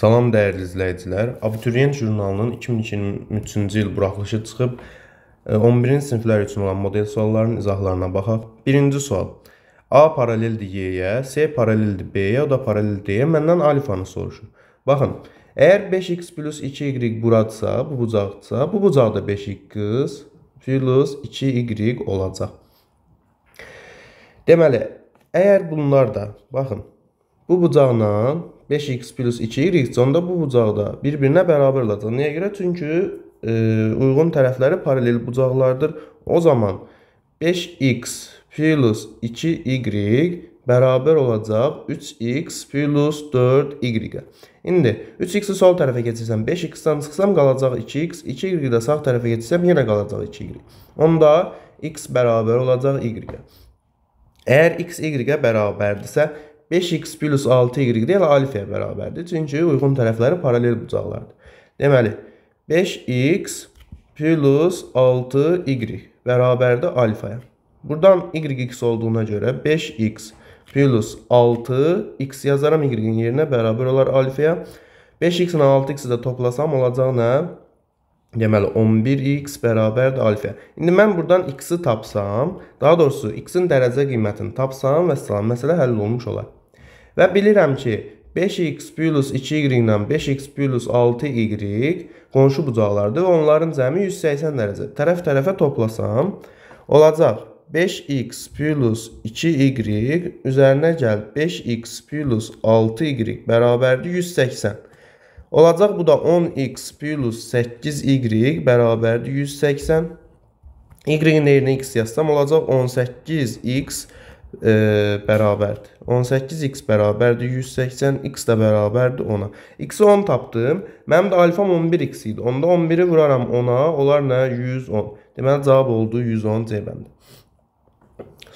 Salam dəyərli izləyicilər. Abituriyent jurnalının 2023-cü il buraxılışı çıxıb 11-ci e, siniflər üçün olan model suallarının izahlarına baxaq. Birinci sual. A paraleldir Y-yə, C paraleldir B-yə, o da paralel D-yə. Məndən alifanı soruşur. Baxın, əgər 5x 2y buradsa, bu bucaqdsa, bu bucaqda 5x 2y olacaq. Deməli, əgər bunlar da, baxın, bu bucaqla 5x plus 2y sonda bu bucaqda bir-birinə bərabər olacaq. Niyə görə? Çünki e, uyğun tərəfləri paralel bucaqlardır. O zaman 5x plus 2y bərabər olacaq 3x plus 4y-ə. İndi 3x-i sol tərəfə keçirsəm, 5x-dən çıxsam qalacaq 2x, 2y-i də sağ tərəfə keçirsəm yenə qalacaq 2y. Onda x bərabər olacaq y-ə. Əgər x y-ə bərabərdirsə, 5x plus 6y də elə alifaya bərabərdir. Çünki uyğun tərəfləri paralel bucaqlardır. Deməli, 5x plus 6y bərabərdir alifaya. Buradan y-x olduğuna görə 5x plus 6x yazaram y-in yerinə bərabər olar alifaya. 5x-in 6x-i də toplasam olacaq nə? Deməli 11x bərabərdir alifaya. İndi mən buradan x-i tapsam, daha doğrusu x-in dərəcə qiymətini tapsam və salam məsələ həll olmuş olar. Və bilirəm ki, 5x 2y ilə 5x 6y qonşu bucaqlardır və onların cəmi 180 dərəcə. Tərəf-tərəfə toplasam olacaq 5x 2y üzərinə gəl 5x 6y bərabərdir 180. Olacaq bu da 10x plus 8y bərabərdir 180. Y-in yerinə x yazsam olacaq 18x e, bərabərdir. 18x bərabərdir 180, x də bərabərdir 10-a. x-i 10 tapdım. Mənim də alfam 11x idi. Onda 11-i vuraram 10-a, olar nə? 110. Deməli cavab oldu 110 C bəndi.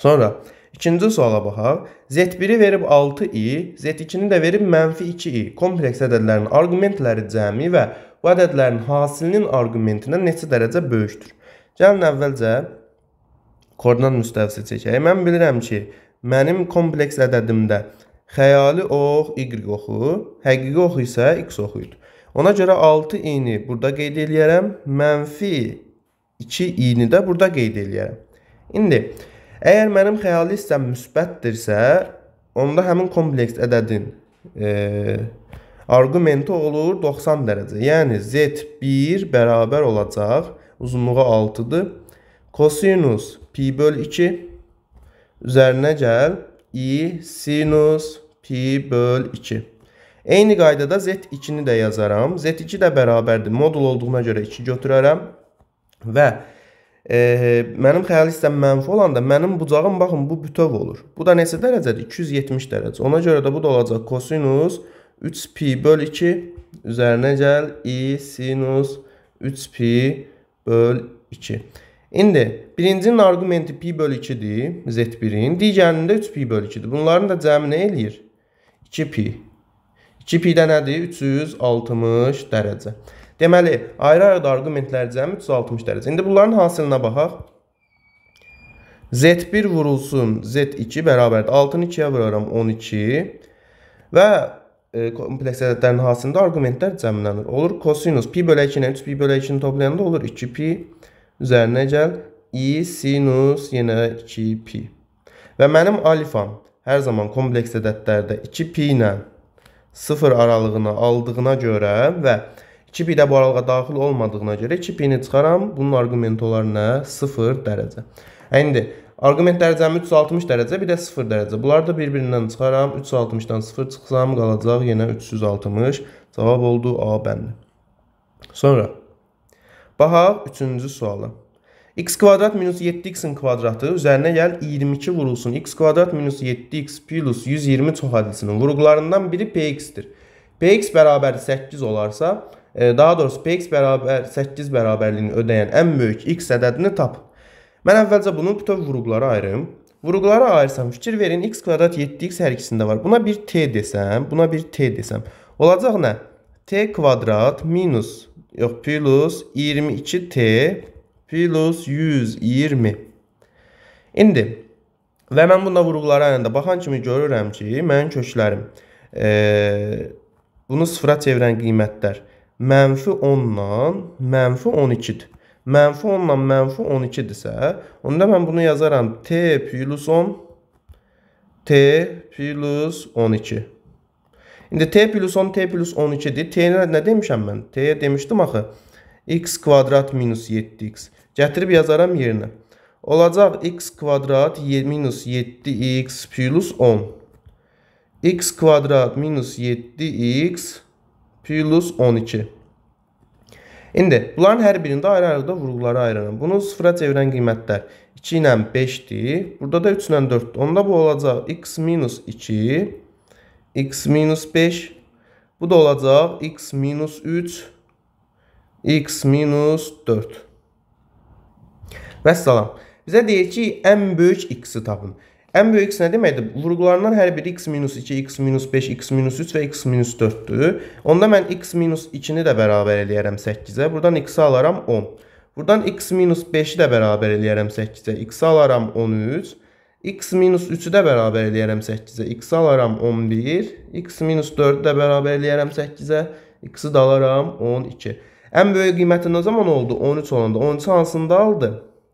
Sonra ikinci suala baxaq. Z1-i verib 6i, Z2-ni də verib mənfi 2i. Kompleks ədədlərin arqumentləri cəmi və bu ədədlərin hasilinin arqumentinə neçə dərəcə böyükdür? Gəlin əvvəlcə Koordinat müstəvisi çəkək. Mən bilirəm ki, mənim kompleks ədədimdə xəyali ox y oxu, həqiqi ox isə x oxuyur. Ona görə 6 i-ni burada qeyd eləyərəm, mənfi 2 i-ni də burada qeyd eləyərəm. İndi, əgər mənim xəyali hissəm müsbətdirsə, onda həmin kompleks ədədin e, argumenti olur 90 dərəcə. Yəni, z1 bərabər olacaq, uzunluğa 6-dır. Kosinus pi böl 2 üzərinə gəl i sinus pi böl 2. Eyni qaydada z2-ni də yazaram. z2 də bərabərdir. Modul olduğuna görə 2 götürərəm və e, mənim xəyali hissəm mənfi olanda mənim bucağım baxın bu bütöv olur. Bu da neçə dərəcədir? 270 dərəcə. Ona görə də bu da olacaq kosinus 3 pi böl 2 üzərinə gəl i sinus 3 pi böl 2. İndi birincinin arqumenti pi bölü 2-dir, z1-in. Digərinin də 3pi bölü 2-dir. Bunların da cəmi nə eləyir? 2pi. 2pi-də nədir? 360 dərəcə. Deməli, ayrı-ayrı arqumentlər cəmi 360 dərəcə. İndi bunların hasilına baxaq. Z1 vurulsun Z2 bərabərdir. 6-nı 2-yə vuraram 12. Və e, kompleks ədədlərin hasilində arqumentlər cəmlənir. Olur kosinus pi bölü 2 ilə 3 pi bölü 2-ni toplayanda olur 2 pi bölü üzərinə gəl i sinus yenə 2pi. Və mənim alifam hər zaman kompleks ədədlərdə 2pi ilə 0 aralığını aldığına görə və 2pi də bu aralığa daxil olmadığına görə 2pini çıxaram. Bunun arqumenti olar nə? 0 dərəcə. Hə, indi arqument dərəcəm 360 dərəcə, bir də 0 dərəcə. Bunları da bir-birindən çıxaram. 360-dan 0 çıxsam qalacaq yenə 360. Cavab oldu A bəndi. Sonra Baxaq üçüncü suala. x kvadrat minus 7x-in kvadratı üzərinə gəl 22 vurulsun. x kvadrat minus 7x plus 120 çoxadilsinin vurğularından biri px-dir. px bərabər 8 olarsa, e, daha doğrusu px bərabər 8 bərabərliyini ödəyən ən böyük x ədədini tap. Mən əvvəlcə bunu bütöv vurğulara ayırım. Vurğulara ayırsam fikir verin x kvadrat 7x hər ikisində var. Buna bir t desəm, buna bir t desəm. Olacaq nə? t kvadrat minus yok plus 22t plus 120. İndi və mən bunda vurğulara ayında baxan kimi görürəm ki, mənim köklərim e, bunu sıfıra çevirən qiymətlər mənfi 10 ilə mənfi 12-dir. Mənfi 10 ilə mənfi 12-dirsə, onda mən bunu yazaram t plus 10 t plus 12. İndi t plus 10 t plus 12-dir. T-nə nə demişəm mən? T-yə demişdim axı x kvadrat minus 7x. Gətirib yazaram yerinə. Olacaq x kvadrat minus 7x plus 10. x kvadrat minus 7x plus 12. İndi bunların hər birində ayrı-ayrıda vurğuları ayırıram. Bunu sıfıra çevirən qiymətlər 2 ilə 5-dir. Burada da 3 ilə 4-dir. Onda bu olacaq x minus 2 x minus 5. Bu da olacaq x minus 3, x minus 4. Vəssalam. Bizə deyir ki, ən böyük x-i tapın. Ən böyük x nə deməkdir? Vurğularından hər biri x minus 2, x minus 5, x minus 3 və x minus 4-dür. Onda mən x minus 2-ni də bərabər eləyərəm 8-ə. Buradan x-i alaram 10. Buradan x minus 5-i də bərabər eləyərəm 8-ə. x-i alaram 13. X minus 3-ü də bərabər eləyərəm 8-ə. X alaram 11. X minus 4-ü də bərabər eləyərəm 8-ə. X-i də alaram 12. Ən böyük qiyməti nə zaman oldu? 13 olanda. 13 hansında aldı?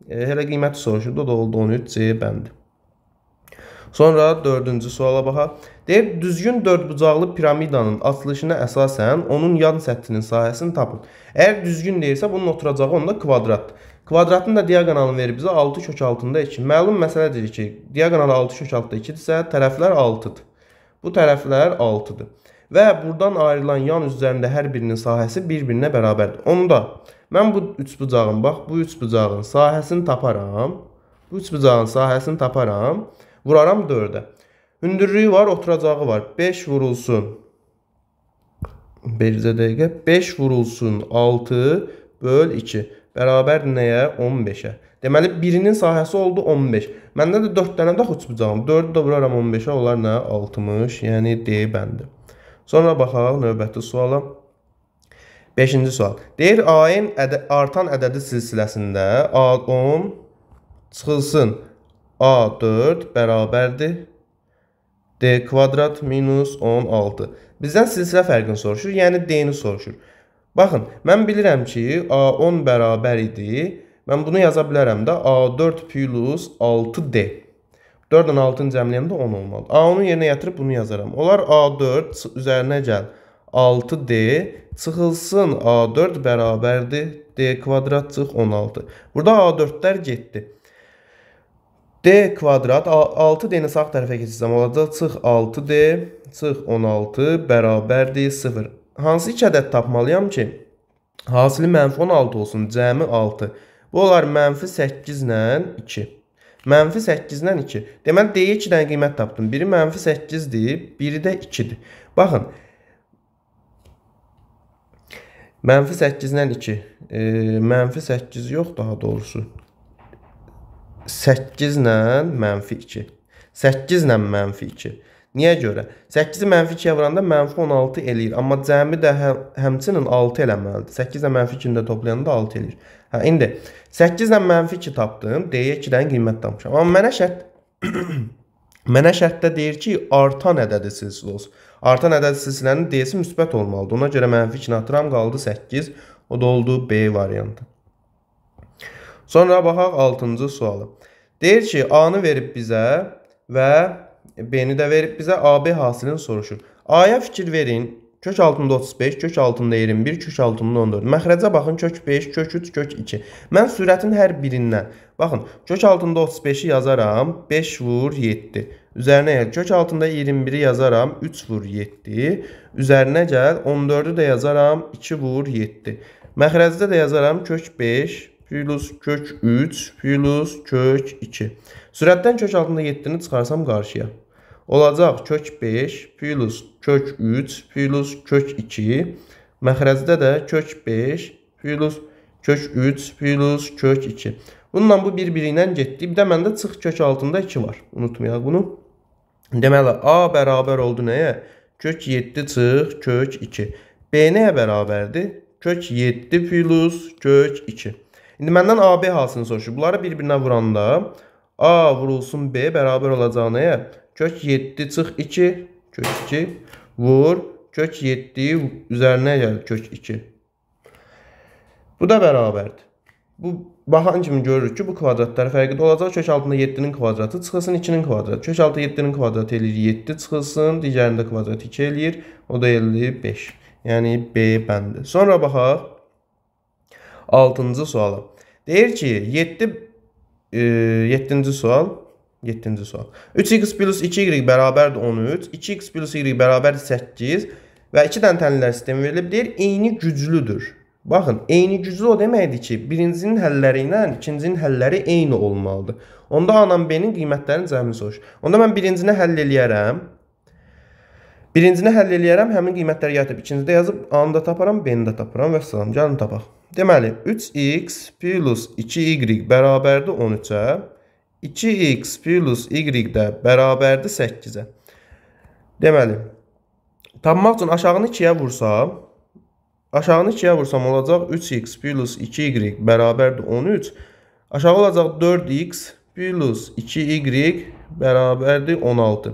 E, Hələ qiyməti soruşurdu. O da oldu 13 C bəndi. Sonra dördüncü suala baxaq. Deyir, düzgün dördbucaqlı piramidanın açılışına əsasən onun yan səthinin sahəsini tapın. Əgər düzgün deyirsə, bunun oturacağı onda kvadratdır. Kvadratın da diaqonalını verib bizə 6 kök altında 2. Məlum məsələdir ki, diaqonalı 6 kök altında 2-dirsə, tərəflər 6-dır. Bu tərəflər 6-dır. Və buradan ayrılan yan üzərində hər birinin sahəsi bir-birinə bərabərdir. Onda mən bu üç bucağın, bax, bu üç bucağın sahəsini taparam. Bu üç bucağın sahəsini taparam. Vuraram 4-ə. Hündürlüyü var, oturacağı var. 5 vurulsun. Bircə dəqiqə. 5 vurulsun 6 böl 2 bərabər nəyə? 15-ə. Deməli, birinin sahəsi oldu 15. Məndə də 4 dənə də xüsubucağım. 4-ü də vuraram 15-ə, olar nə? 60, yəni D bəndi. Sonra baxaq növbəti suala. 5-ci sual. Deyir, A-in ədə, artan ədədi silsiləsində A10 çıxılsın. A4 bərabərdir D kvadrat minus 16. Bizdən silsilə fərqini soruşur, yəni D-ni soruşur. Baxın, mən bilirəm ki, A10 bərabər idi. Mən bunu yaza bilərəm də A4 plus 6D. 4-dən 6-cı cəmləyəmdə 10 olmalı. A10-u yerinə yatırıb bunu yazaram. Olar A4 üzərinə gəl 6D çıxılsın A4 bərabərdir D kvadrat çıx 16. Burada A4-lər getdi. D kvadrat 6D-ni sağ tərəfə keçirsəm olacaq çıx 6D çıx 16 bərabərdir 0 hansı iki ədəd tapmalıyam ki, hasili mənfi 16 olsun, cəmi 6. Bu olar mənfi 8 ilə 2. Mənfi 8 ilə 2. Deməli, D-yə 2 dənə qiymət tapdım. Biri mənfi 8-dir, biri də 2-dir. Baxın, mənfi 8 ilə 2. E, mənfi 8 yox, daha doğrusu. 8 ilə mənfi 2. 8 ilə mənfi 2. Niyə görə? 8-i mənfi 2-yə vuranda mənfi 16 eləyir, amma cəmi də hə, həmçinin 6 eləməlidir. 8 ilə mənfi 2-ni də toplayanda 6 eləyir. Hə, indi 8 ilə mənfi 2 tapdım, D-yə 2-dən qiymət tapmışam. Amma mənə şərt mənə şərtdə deyir ki, artan ədədi silsilə olsun. Artan ədədi silsilənin D-si müsbət olmalıdır. Ona görə mənfi 2-ni atıram, qaldı 8. O da oldu B variantı. Sonra baxaq 6-cı sualı. Deyir ki, A-nı verib bizə və E, B-ni də verib bizə AB hasilini soruşur. A-ya fikir verin. Kök altında 35, kök altında 21, kök altında 14. Məxrəcə baxın, kök 5, kök 3, kök 2. Mən sürətin hər birindən, baxın, kök altında 35-i yazaram, 5 vur 7. Üzərinə gəl, kök altında 21-i yazaram, 3 vur 7. Üzərinə gəl, 14-ü də yazaram, 2 vur 7. Məxrəcdə də yazaram, kök 5, plus kök 3, plus kök 2. Sürətdən kök altında 7-ni çıxarsam qarşıya olacaq kök 5 plus kök 3 plus kök 2. Məxrəcdə də kök 5 plus kök 3 plus kök 2. Bununla bu bir-birinlə getdi. Bir də məndə çıx kök altında 2 var. Unutmayaq bunu. Deməli, A bərabər oldu nəyə? Kök 7 çıx kök 2. B nəyə bərabərdir? Kök 7 plus kök 2. İndi məndən AB halsını soruşur. Bunları bir-birinə vuranda A vurulsun B bərabər olacaq nəyə? Kök 7 çıx 2, kök 2 vur kök 7 üzərinə gəl kök 2. Bu da bərabərdir. Bu baxan kimi görürük ki, bu kvadratlar fərqində olacaq. Kök altında 7-nin kvadratı çıxılsın 2-nin kvadratı. Kök altı 7-nin kvadratı eləyir 7 çıxılsın, digərində kvadrat 2 eləyir. O da 55. Yəni B bəndi. Sonra baxaq 6-cı suala. Deyir ki, 7 e, 7-ci sual 7-ci sual. 3x plus 2y bərabərdir 13. 2x plus y bərabərdir 8. Və 2 dənə tənlilər sistemi verilibdir. Eyni güclüdür. Baxın, eyni güclü o deməkdir ki, birincinin həlləri ilə ikincinin həlləri eyni olmalıdır. Onda A ilə B-nin qiymətlərinin cəmini soruş. Onda mən birincini həll eləyərəm. Birincini həll eləyərəm, həmin qiymətləri yatıb. İkincidə yazıb A-nı da taparam, B-ni də taparam və salam. Gəlin tapaq. Deməli, 3x plus 2y bərabərdir 13-ə. 2x plus y də bərabərdir 8-ə. Deməli, tapmaq üçün aşağını 2-yə vursam, aşağını 2-yə vursam olacaq 3x plus 2y bərabərdir 13. Aşağı olacaq 4x plus 2y bərabərdir 16.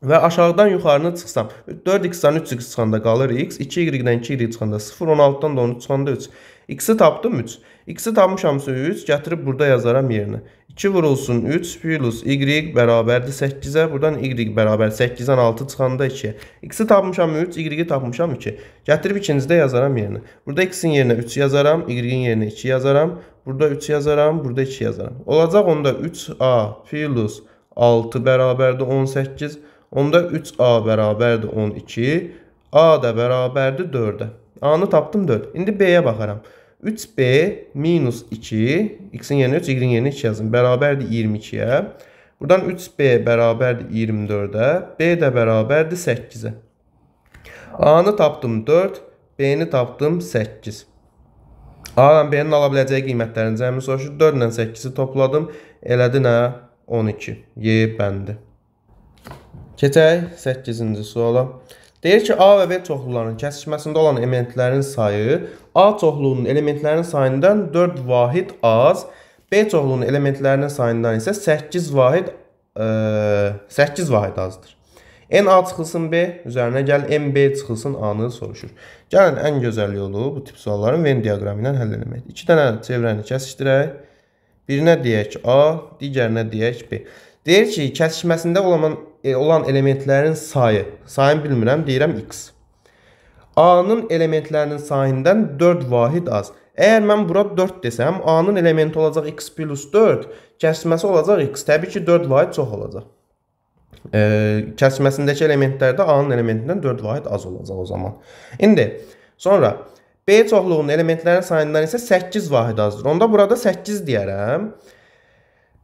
Və aşağıdan yuxarını çıxsam, 4x-dən 3x çıxanda qalır x, 2y-dən 2y çıxanda 0, 16-dan da 13 çıxanda 3. X-i tapdım 3. X-i tapmışamsa 3 gətirib burada yazaram yerinə. 2 vurulsun 3 plus y bərabərdir 8-ə. Buradan y bərabər 8-dən 6 çıxanda 2-yə. X-i tapmışam 3, y-i tapmışam 2. Gətirib ikincidə yazaram yerinə. Burada x-in yerinə 3 yazaram, y-in yerinə 2 yazaram. Burada 3 yazaram, burada 2 yazaram. Olacaq onda 3a plus 6 bərabərdir 18. Onda 3a bərabərdir 12. A da bərabərdir 4-ə. A-nı tapdım 4. İndi B-yə baxaram. 3B minus 2, x-in yerinə 3, y-in yerinə 2 yazın. Bərabərdir 22-yə. Buradan 3B bərabərdir 24-ə. B də bərabərdir 8-ə. A-nı tapdım 4, B-ni tapdım 8. A-dan B-nin ala biləcəyi qiymətlərin cəmi soruşur. 4 ilə 8-i topladım. Elədi nə? 12. Y bəndi. Keçək 8-ci suala. Deyir ki, A və B çoxluqlarının kəsişməsində olan elementlərin sayı A çoxluğunun elementlərinin sayından 4 vahid az, B çoxluğunun elementlərinin sayından isə 8 vahid e, ə, 8 vahid azdır. N A çıxılsın B, üzərinə gəl M B çıxılsın A-nı soruşur. Gəlin ən gözəl yolu bu tip sualların Venn diaqramı ilə həll etməkdir. 2 dənə çevrəni kəsişdirək. Birinə deyək A, digərinə deyək B. Deyir ki, kəsişməsində olan e, olan elementlərin sayı, sayını bilmirəm, deyirəm x. A-nın elementlərinin sayından 4 vahid az. Əgər mən bura 4 desəm, A-nın elementi olacaq x plus 4, kəsməsi olacaq x. Təbii ki, 4 vahid çox olacaq. E, kəsməsindəki elementlərdə A-nın elementindən 4 vahid az olacaq o zaman. İndi, sonra B çoxluğunun elementlərin sayından isə 8 vahid azdır. Onda burada 8 deyərəm. E,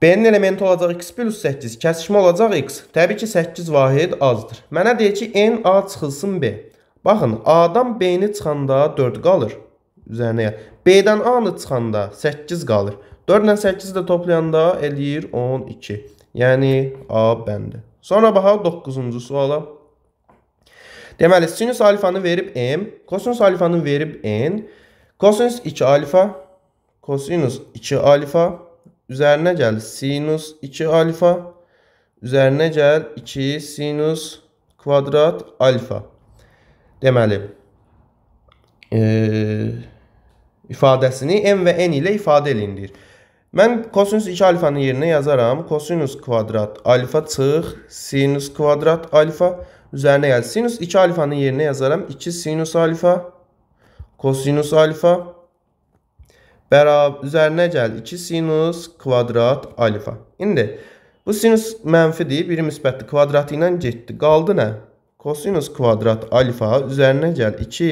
B-nin elementi olacaq x plus 8, kəsişmə olacaq x. Təbii ki, 8 vahid azdır. Mənə deyir ki, n a çıxılsın b. Baxın, a-dan b-ni çıxanda 4 qalır. Üzərinə gəl. B-dən a-nı çıxanda 8 qalır. 4 ilə 8 də toplayanda eləyir 12. Yəni a bəndi. Sonra baxaq 9-cu suala. Deməli, sinus alfanı verib m, kosinus alfanı verib n, kosinus 2 alfa, kosinus 2 alfa, Üzərinə gəl sinus 2 alfa. Üzərinə gəl 2 sinus kvadrat alfa. Deməli, e, ifadəsini m və n ilə ifadə eləyin deyir. Mən kosinus 2 alfanın yerinə yazaram. Kosinus kvadrat alfa çıx, sinus kvadrat alfa. Üzərinə gəl. Sinus 2 alfanın yerinə yazaram. 2 sinus alfa, kosinus alfa bərabər üzərinə gəl 2 sinus kvadrat alfa. İndi bu sinus mənfidir, biri müsbətdir. Kvadratı ilə getdi. Qaldı nə? Kosinus kvadrat alfa üzərinə gəl 2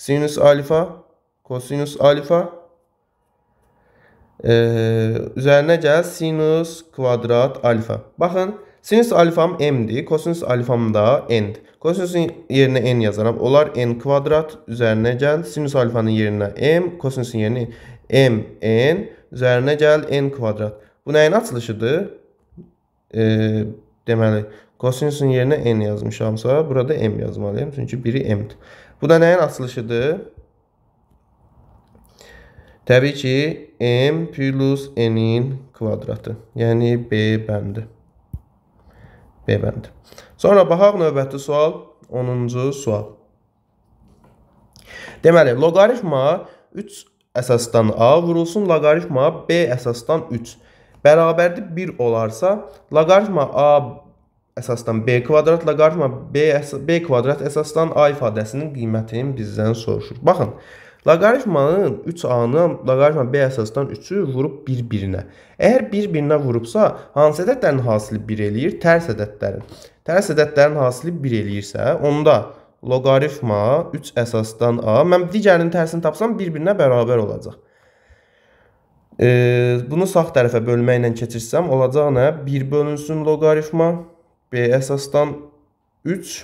sinus alfa kosinus alfa e, üzərinə gəl sinus kvadrat alfa. Baxın Sinüs alfam m-dir. Kosinüs alfam da n-dir. Kosinüsün yerinə n yazaram. Olar n kvadrat üzərinə gəl. Sinüs alfanın yerinə m, kosinüsün yerinə m, n üzərinə gəl n kvadrat. Bu nəyin açılışıdır? E, deməli, kosinüsün yerinə n yazmışamsa, burada m yazmalıyam. Çünki biri m-dir. Bu da nəyin açılışıdır? Təbii ki, m plus n-in kvadratı. Yəni B bəndi. Peyvənd. Sonra baxaq növbəti sual 10-cu sual. Deməli, loqaritma 3 əsasdan a vurulsun loqaritma b əsasdan 3 bərabərdir 1 olarsa, loqaritma a əsasdan b kvadrat loqaritma b, əsas, b kvadrat əsasdan a ifadəsinin qiymətini bizdən soruşur. Baxın, Loqaritmanın 3A-nı loqaritma B əsasından 3-ü vurub bir-birinə. Əgər bir-birinə vurubsa, hansı ədədlərin hasili 1 eləyir? Tərs ədədlərin. Tərs ədədlərin hasili 1 eləyirsə, onda loqaritma 3 əsasdan A, mən digərinin tərsini tapsam bir-birinə bərabər olacaq. E, bunu sağ tərəfə bölməklə keçirsəm, olacaq nə? 1 bölünsün loqaritma B əsasdan 3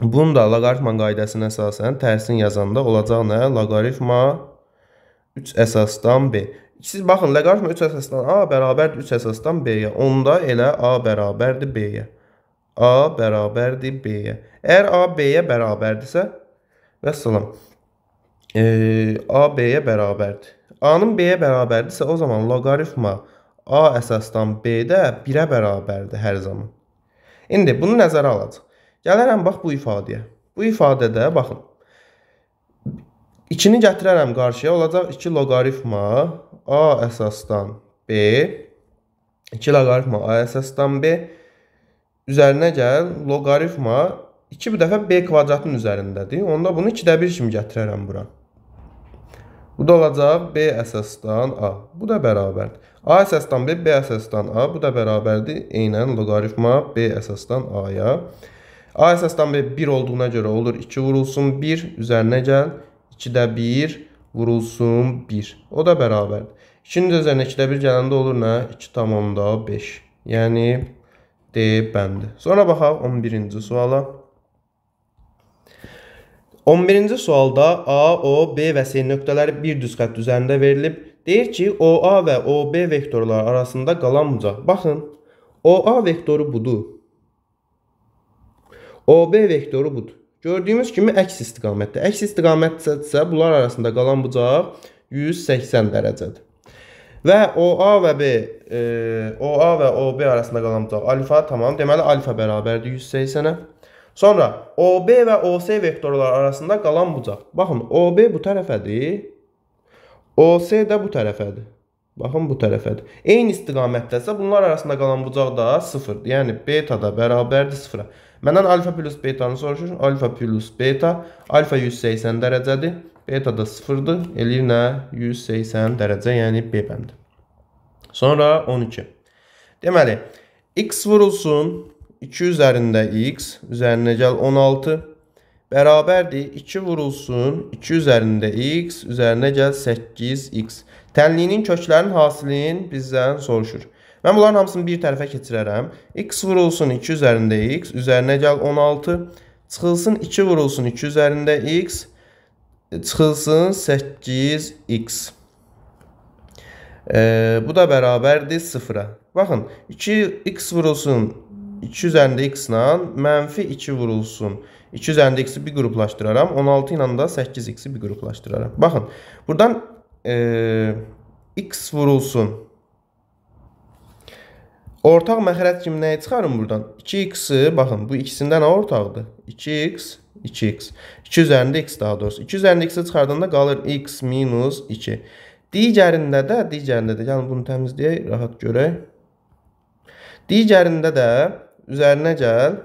Bunu da loqaritma qaydasına əsasən tərsin yazanda olacaq nə? Loqaritma 3 əsasdan B. Siz baxın, loqaritma 3 əsasdan A bərabərdir 3 əsasdan B-yə. Onda elə A bərabərdir B-yə. A bərabərdir B-yə. Əgər A B-yə bərabərdirsə, vəssalam. E, A B-yə bərabərdir. A-nın B-yə bərabərdirsə, o zaman loqaritma A əsasdan B-də 1-ə bərabərdir hər zaman. İndi bunu nəzərə alacaq. Gələrəm bax bu ifadəyə. Bu ifadədə baxın. 2-ni gətirərəm qarşıya, olacaq 2 loqaritma a əsasdan b 2 loqaritma a əsasdan b üzərinə gəl loqaritma 2 bu dəfə b kvadratın üzərindədir. Onda bunu 2-də 1 kimi gətirərəm bura. Bu da olacaq B əsasdan A. Bu da bərabərdir. A əsasdan B, B əsasdan A. Bu da bərabərdir. Eynən loqaritma B əsasdan A-ya. A əsasdan 1 olduğuna görə olur 2 vurulsun 1, üzərinə gəl 2-də 1 vurulsun 1. O da bərabərdir. 2-nin üzərinə 2-də 1 gələndə olur nə? 2 tamamda 5. Yəni D bəndi. Sonra baxaq 11-ci suala. 11-ci sualda A, O, B və C nöqtələri bir düz xətt üzərində verilib. Deyir ki, OA və OB vektorları arasında qalan bucaq. Baxın, OA vektoru budur. OB vektoru budur. Gördüyümüz kimi əks istiqamətdə. Əks istiqamətdədirsə bunlar arasında qalan bucaq 180 dərəcədir. Və OA və B, e, OA və OB arasında qalan bucaq alfa, tamam. Deməli alfa bərabərdir 180-ə. Sonra OB və OS vektorları arasında qalan bucaq. Baxın, OB bu tərəfədir. OS də bu tərəfədir. Baxın bu tərəfədir. Eyni istiqamətdəsə bunlar arasında qalan bucaq da 0-dır. Yəni beta da bərabərdir 0-a. Məndən alfa plus betanı soruşur. Alfa plus beta. Alfa 180 dərəcədir. Beta da 0-dır. Eləyir nə? 180 dərəcə, yəni B bəndi. Sonra 12. Deməli, x vurulsun. 2 üzərində x. Üzərinə gəl 16. Bərabərdir. 2 vurulsun. 2 üzərində x. Üzərinə gəl 8x. Tənliyinin köklərin hasilini bizdən soruşur. Mən bunların hamısını bir tərəfə keçirərəm. X vurulsun 2 üzərində x, üzərinə gəl 16. Çıxılsın 2 vurulsun 2 üzərində x, çıxılsın 8x. E, bu da bərabərdir 0-a. Baxın, 2x vurulsun 2 üzərində x ilə mənfi 2 vurulsun. 2 üzərində x-i bir qruplaşdıraram. 16 ilə də 8x-i bir qruplaşdıraram. Baxın, buradan e, x vurulsun Ortaq məxrəc kimi nəyi çıxarım buradan? 2x-i, baxın, bu ikisində nə ortaqdır? 2x, 2x. 2 üzərində x daha doğrusu. 2 üzərində x-i çıxardanda qalır x minus 2. Digərində də, digərində də, gəlin yəni bunu təmizləyək, rahat görək. Digərində də üzərinə gəl,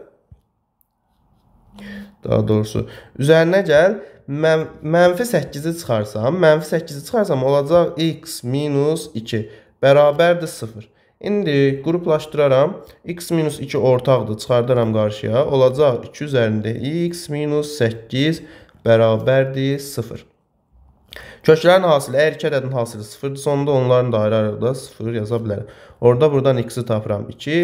daha doğrusu, üzərinə gəl, mən, mənfi 8-i çıxarsam, mənfi 8-i çıxarsam olacaq x minus 2 bərabərdir 0. İndi qruplaşdıraram. x minus 2 ortaqdır. Çıxardaram qarşıya. Olacaq 2 üzərində x minus 8 bərabərdir 0. Köklərin hasili, əgər iki ədədin hasili 0-dirsə, onda onların da ayrı-ayrıqda 0 yaza bilərəm. Orada buradan x-i tapıram 2.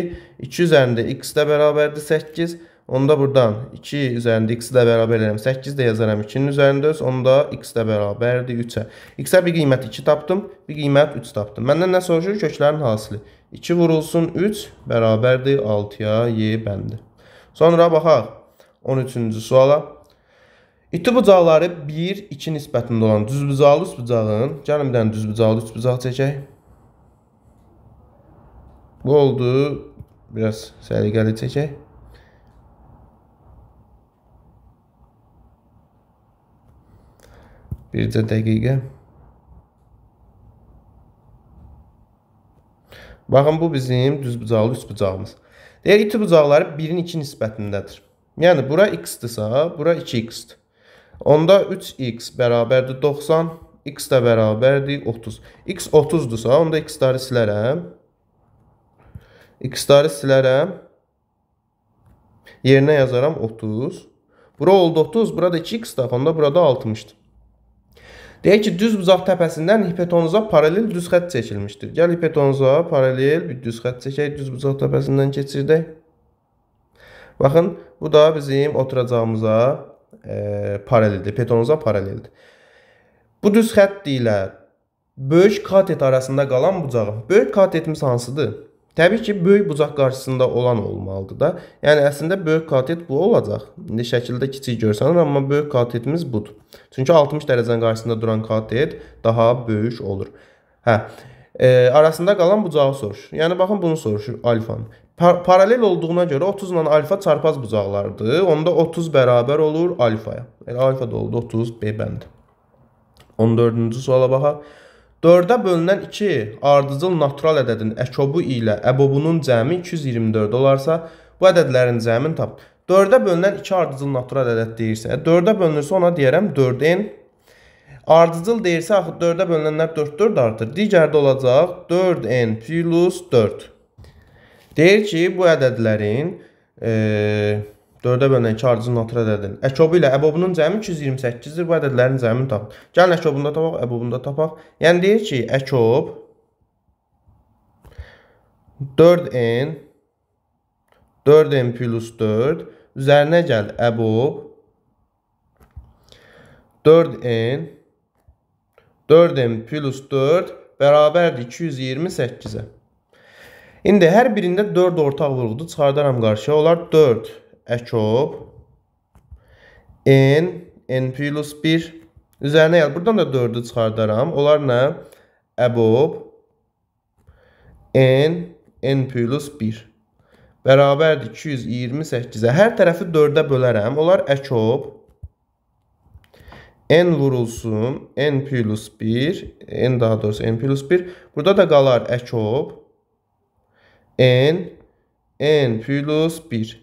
2 üzərində x də bərabərdir 8. Onda buradan 2 üzərində x də bərabər edərəm. 8 də yazaram 2-nin üzərində öz. Onda x də bərabərdir 3-ə. X-ə bir qiymət 2 tapdım, bir qiymət 3 tapdım. Məndən nə soruşur? Köklərin hasili. 2 vurulsun 3 bərabərdir 6-ya y bəndi. Sonra baxaq 13-cü suala. İti bucaqları 1-2 nisbətində olan düz bucaqlı üst bucağın, gəlin bir dənə düz bucaqlı üst bucaq çəkək. Bu oldu, biraz səliqəli çəkək. Bircə dəqiqə. Baxın, bu bizim düzbucaqlı üçbucağımız. Deyər, iki bucaqları 1-in 2 nisbətindədir. Yəni, bura x-dirsa, bura 2x-dir. Onda 3x bərabərdir 90, x də bərabərdir 30. x 30-dursa, onda x-dari silərəm. x-dari silərəm. Yerinə yazaram 30. Bura oldu 30, burada 2x-dir, onda burada 60-dir. Deyək ki, düz buzaq təpəsindən hipotenoza paralel düz xətt çəkilmişdir. Gəl hipotenoza paralel bir düz xətt çəkək, düz buzaq təpəsindən keçirdək. Baxın, bu da bizim oturacağımıza e, paraleldir, hipotenoza paraleldir. Bu düz xətt ilə böyük katet arasında qalan bucağın böyük katetimiz hansıdır? Təbii ki, böyük bucaq qarşısında olan olmalıdır da. Yəni əslində böyük katet bu olacaq. İndi şəkildə kiçik görsənir, amma böyük katetimiz budur. Çünki 60 dərəcənin qarşısında duran katet daha böyük olur. Hə. E, arasında qalan bucağı soruşur. Yəni baxın bunu soruşur alfanın. Par paralel olduğuna görə 30 ilə alfa çarpaz bucaqlardır. Onda 30 bərabər olur alfaya. Elə yəni, alfa da oldu 30 B bəndi. 14-cü suala baxaq. Dördə bölünən 2 ardıcıl natural ədədin əkobu ilə əbobunun cəmi 224 olarsa, bu ədədlərin cəmini tap. 4-də bölünən 2 ardıcıl natural ədəd deyirsə, 4-də bölünürsə ona deyərəm 4n. Ardıcıl deyirsə, axı 4-də bölünənlər 4-4 artır. Digərdə olacaq 4n plus 4. Deyir ki, bu ədədlərin e, 4-ə bölünən 2 ardıcıl natrə ədədin. Əkobu ilə əbobunun cəmi 228-dir. Bu ədədlərin cəmini tap. Gəlin əkobunu da tapaq, əbobunu da tapaq. Yəni deyir ki, əkob 4n 4n plus 4 üzərinə gəl əbob 4n 4n plus 4 bərabərdir 228-ə. İndi hər birində 4 ortaq vurğudur. Çıxardaram qarşıya. Olar 4 əkop n, n plus 1 üzərinə yaz. Buradan da 4-ü çıxardaram. Onlar nə? Əbob n, n plus 1 bərabərdir 228-ə. Hər tərəfi 4-ə bölərəm. Onlar əkop n vurulsun n plus 1 n daha doğrusu n plus 1 burada da qalar əkop n n plus 1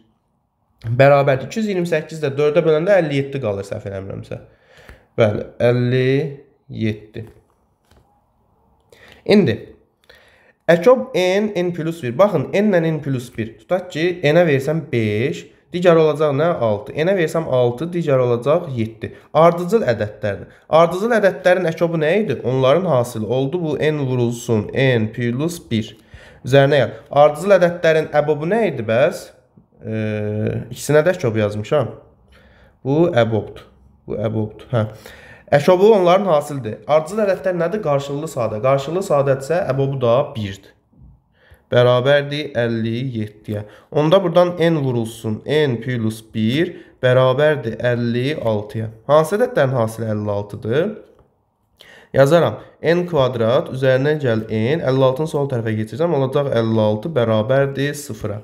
bərabərdir. 228 də 4-ə böləndə 57 qalır səhv eləmirəmsə. Bəli, 57. İndi Əkob n, n plus 1. Baxın, n ilə n plus 1. Tutaq ki, n-ə versəm 5, digər olacaq nə? 6. N-ə versəm 6, digər olacaq 7. Ardıcıl ədədlərdir. Ardıcıl ədədlərin əkobu nə idi? Onların hasili oldu bu n vurulsun n plus 1. Üzərinə yaz. Ardıcıl ədədlərin əbobu nə idi bəs? 1 e, ikisinə də əşob yazmışam. Bu əbobdur. Bu əbobdur. Hə. Əşobu onların hasilidir. Ardıcıl ədədlər nədir? Qarşılıqlı sadə. Qarşılıqlı sadədirsə əbobu da 1-dir. Bərabərdir 57-yə. Onda buradan n vurulsun. n plus 1 bərabərdir 56-ya. Hansı ədədlərin hasili 56-dır? Yazaram. n kvadrat üzərinə gəl n. 56-nı sol tərəfə keçirəcəm. Olacaq 56 bərabərdir 0-a.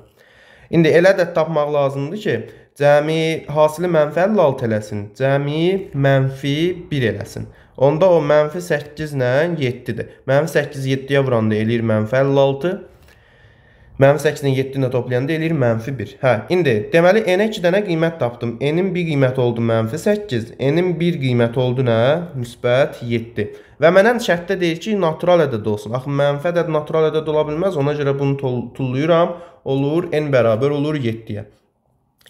İndi elə ədəd tapmaq lazımdır ki, cəmi hasili mənfi 56 eləsin, cəmi mənfi 1 eləsin. Onda o mənfi 8 ilə 7-dir. Mənfi 8 7-yə vuranda eləyir mənfi 56. Mənfi 8-ni 7 ilə toplayanda eləyir mənfi 1. Hə, indi deməli n-ə 2 dənə qiymət tapdım. n-in bir qiyməti oldu mənfi 8, n-in bir qiyməti oldu nə? Müsbət 7. Və mənə şərtdə deyir ki, natural ədəd olsun. Axı mənfi ədəd natural ədəd ola bilməz. Ona görə bunu tulluyuram olur n bərabər olur 7-yə.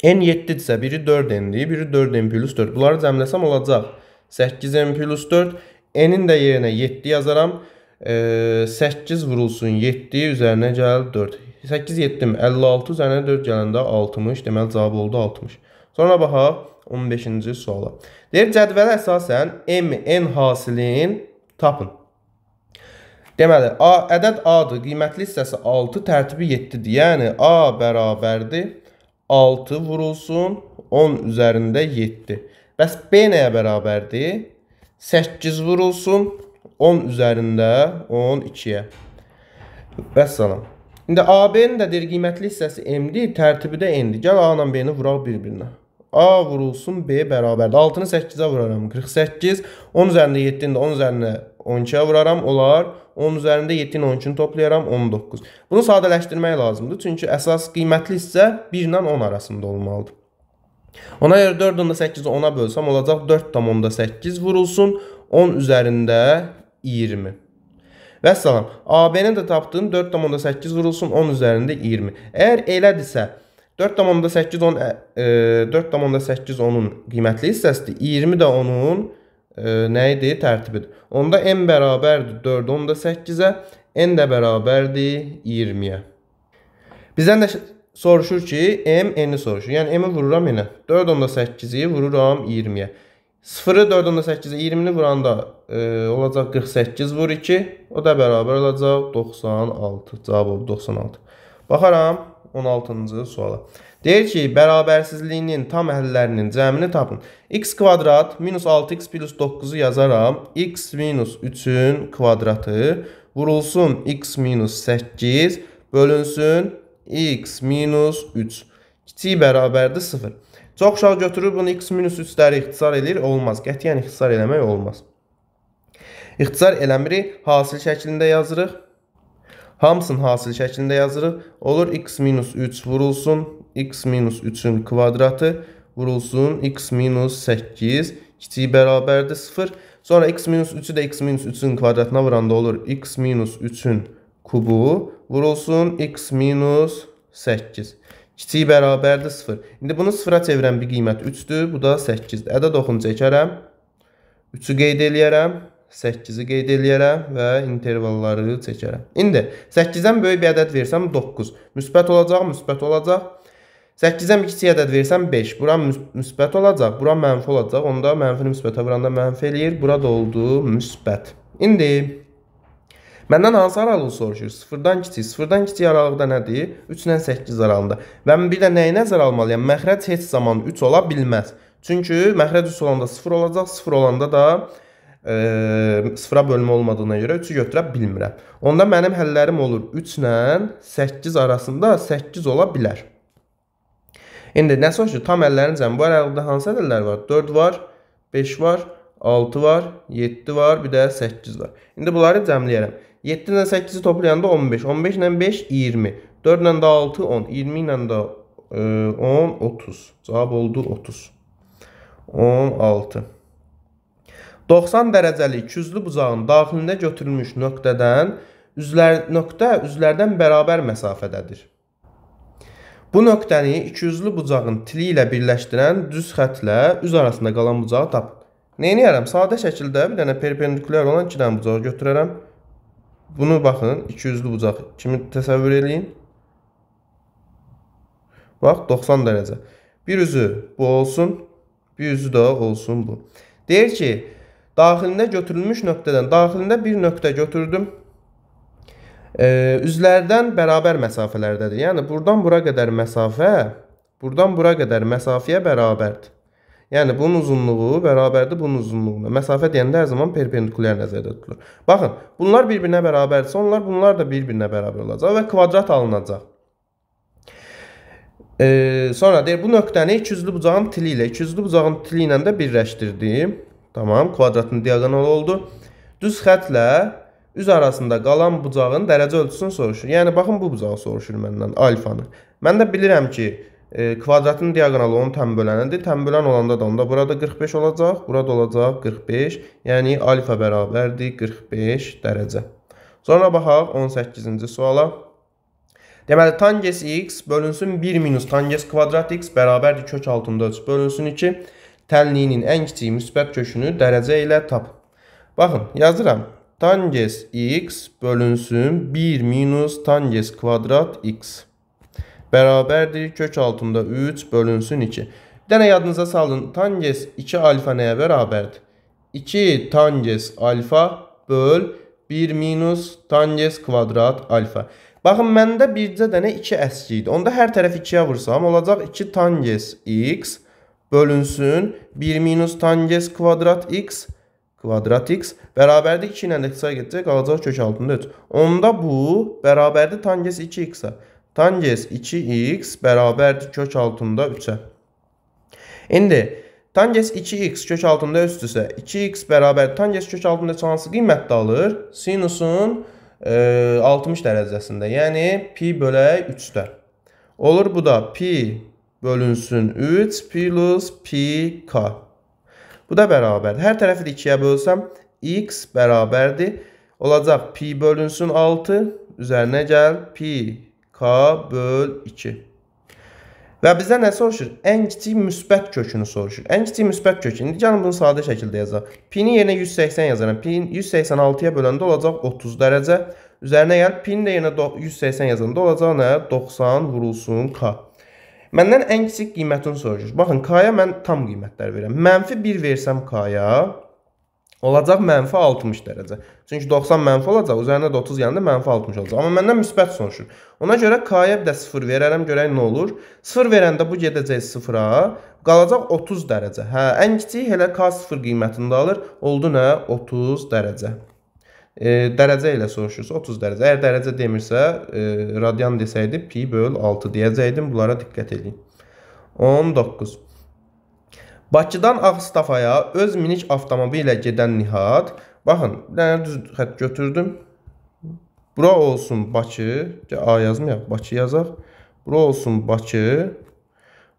n 7-dirsə biri 4n-dir, biri 4n plus 4. Bunları cəmləsəm olacaq 8n plus 4. n-in də yerinə 7 yazaram. 8 vurulsun 7 üzərinə gəl 4. 8 7-mi? 56 üzərinə 4 gələndə 60. Deməli cavab oldu 60. Sonra baxaq 15-ci suala. Deyir cədvələ əsasən m n hasilin tapın. Deməli, A ədəd A-dır, qiymətli hissəsi 6, tərtibi 7-dir. Yəni A bərabərdir 6 vurulsun 10 üzərində 7. Bəs B nəyə bərabərdir? 8 vurulsun 10 üzərində 12-yə. Vəssalam. İndi AB-nin də deyir qiymətli hissəsi M-dir, tərtibi də N-dir. Gəl A ilə B-ni vuraq bir-birinə. A vurulsun B bərabərdir. 6-nı 8-ə vuraram. 48. 10 üzərində 7-ində 10 üzərində 12-yə vuraram, olar. 10 üzərində 7 ilə 12-ni toplayaram, 19. Bunu sadələşdirmək lazımdır. Çünki əsas qiymətli hissə 1 ilə 10 arasında olmalıdır. Ona görə 4.8-i 10-a bölsəm olacaq 4.8 vurulsun, 10 üzərində 20. Və salam, AB-ni də tapdım, 4.8 vurulsun, 10 üzərində 20. Əgər elədirsə, 4.8 10 e, 4.8 10-un qiymətli hissəsidir, 20 də onun qiymətli hissəsidir e, nə idi? Tərtibidir. Onda n bərabərdir 4, onda 8-ə, n də bərabərdir 20-yə. Bizdən də soruşur ki, m n-i soruşur. Yəni m-i vururam n-ə. 4 onda 8-i vururam 20-yə. 0-ı 4 onda 8-ə, 20-ni vuranda e, olacaq 48 vur 2, o da bərabər olacaq 96. Cavab oldu 96. Baxaram. 16-cı suala. Deyir ki, bərabərsizliyinin tam əllərinin cəmini tapın. x kvadrat minus 6x plus 9-u yazaram. x minus 3-ün kvadratı vurulsun x minus 8 bölünsün x minus 3. Kiçik bərabərdir 0. Çox uşaq götürür bunu x minus 3-ləri ixtisar edir. Olmaz. Qətiyyən ixtisar eləmək olmaz. İxtisar eləmiri hasil şəklində yazırıq. Hamısının hasil şəklində yazırıq. Olur x minus 3 vurulsun. x minus 3-ün kvadratı vurulsun. x minus 8 kiçiyi bərabərdir 0. Sonra x minus 3-ü də x minus 3-ün kvadratına vuranda olur. x minus 3-ün kubu vurulsun. x minus 8. Kiçiyi bərabərdir 0. İndi bunu 0-a çevirən bir qiymət 3-dür. Bu da 8-dir. Ədəd oxunu çəkərəm. 3-ü qeyd eləyərəm. 8-i qeyd eləyərəm və intervalları çəkərəm. İndi 8-dən böyük bir ədəd versəm 9. Müsbət olacaq, müsbət olacaq. 8-dən kiçik ədəd versəm 5. Bura müsbət olacaq, bura mənfi olacaq. Onda mənfini müsbətə vuranda mənfi eləyir. Bura da oldu müsbət. İndi Məndən hansı aralığı soruşur? 0-dan kiçik. 0-dan kiçik aralıqda nədir? 3 ilə 8 aralığında. Və bir də nəyi nəzərə almalıyam? Məxrəc heç zaman 3 ola bilməz. Çünki məxrəc 3 olanda 0 olacaq, 0 olanda da ə, sıfıra bölmə olmadığına görə 3-ü götürə bilmirəm. Onda mənim həllərim olur 3 ilə 8 arasında 8 ola bilər. İndi nəsə olsun, tam əllərin cəmi var. Əldə hansı ədədlər var? 4 var, 5 var, 6 var, 7 var, bir də 8 var. İndi bunları cəmləyərəm. 7 ilə 8-i toplayanda 15, 15 ilə 5 20, 4 ilə də 6 10, 20 ilə də 10 30. Cavab oldu 30. 16. 90 dərəcəlik küzlü bucağın daxilinə götürülmüş nöqtədən üzlər nöqtə üzlərdən bərabər məsafədədir. Bu nöqtəni ikiyüzlü bucağın tili ilə birləşdirən düz xətlə üz arasında qalan bucağı tapın. Nəyiniyərəm? Sadə şəkildə bir dənə perpendikulyar olan 2 dənə bucağı götürərəm. Bunu baxın, ikiyüzlü bucaq kimi təsəvvür eləyin. Bax, 90 dərəcə. Bir üzü bu olsun, bir üzü də olsun bu. Deyir ki, Daxilinə götürülmüş nöqtədən daxilinə bir nöqtə götürdüm. E, üzlərdən bərabər məsafələrdədir. Yəni burdan bura qədər məsafə burdan bura qədər məsafəyə bərabərdir. Yəni bunun uzunluğu bərabərdir bunun uzunluğuna. Məsafə deyəndə hər zaman perpendikulyar nəzərdə tutulur. Baxın, bunlar bir-birinə bərabərdirsə, onlar bunlar da bir-birinə bərabər olacaq və kvadrat alınacaq. Ee, sonra deyir bu nöqtəni ikiyüzlü bucağın tili ilə, ikiyüzlü bucağın tili ilə də birləşdirdim. Tamam, kvadratın diaqonalı oldu. Düz xətlə üz arasında qalan bucağın dərəcə ölçüsünü soruşur. Yəni baxın bu bucağı soruşur məndən alfanı. Mən də bilirəm ki, e, kvadratın diaqonalı onun təm bölənədir. Təm bölən olanda da onda burada 45 olacaq, burada olacaq 45. Yəni alfa bərabərdir 45 dərəcə. Sonra baxaq 18-ci suala. Deməli tangens x bölünsün 1 minus tangens kvadrat x bərabərdir kök altında ölç bölünsün 2 tənliyinin ən kiçik müsbət kökünü dərəcə ilə tap. Baxın, yazıram. Tanges x bölünsün 1 minus tanges kvadrat x. Bərabərdir kök altında 3 bölünsün 2. Bir dənə yadınıza salın. Tanges 2 alfa nəyə bərabərdir? 2 tanges alfa böl 1 minus tanges kvadrat alfa. Baxın, məndə bircə dənə 2 əski idi. Onda hər tərəf 2-yə vursam, olacaq 2 tanges x bölünsün 1 minus tanges kvadrat x kvadrat x bərabərdir 2 ilə də qısa gedəcək qalacaq kök altında 3. Onda bu bərabərdir tanges 2x-a. Tanges 2x bərabərdir kök altında 3-ə. İndi tanges 2x kök altında 3-dürsə 2x bərabər tanges kök altında hansı qiymətdə alır? Sinusun e, 60 dərəcəsində. Yəni pi bölək 3-də. Olur bu da pi bölünsün 3 plus pk. Bu da bərabərdir. Hər tərəfi 2-yə bölsəm x bərabərdir. Olacaq pi bölünsün 6 üzərinə gəl pi k böl 2. Və bizdə nə soruşur? Ən kiçik müsbət kökünü soruşur. Ən kiçik müsbət kök. İndi gəlin bunu sadə şəkildə yazaq. Pi-ni yerinə 180 yazaram. Pi 186-ya böləndə olacaq 30 dərəcə. Üzərinə gəl pi-ni də yerinə 180 yazanda olacaq nə? 90 vurulsun k. Məndən ən kiçik qiymətini soruşur. Baxın, K-ya mən tam qiymətlər verirəm. Mənfi 1 versəm K-ya olacaq mənfi 60 dərəcə. Çünki 90 mənfi olacaq, üzərinə də 30 yanında mənfi 60 olacaq. Amma məndən müsbət soruşur. Ona görə K-ya bir də 0 verərəm, görək nə olur. 0 verəndə bu gedəcək 0-a, qalacaq 30 dərəcə. Hə, ən kiçik elə K0 qiymətində alır. Oldu nə? 30 dərəcə e, dərəcə ilə soruşursa 30 dərəcə. Əgər dərəcə demirsə, e, radian desəydi pi böl 6 deyəcəkdim. Bunlara diqqət edin. 19. Bakıdan Ağstafaya öz minik avtomobillə gedən Nihat, baxın, bir düz xətt götürdüm. Bura olsun Bakı, A yazmayaq, Bakı yazaq. Bura olsun Bakı.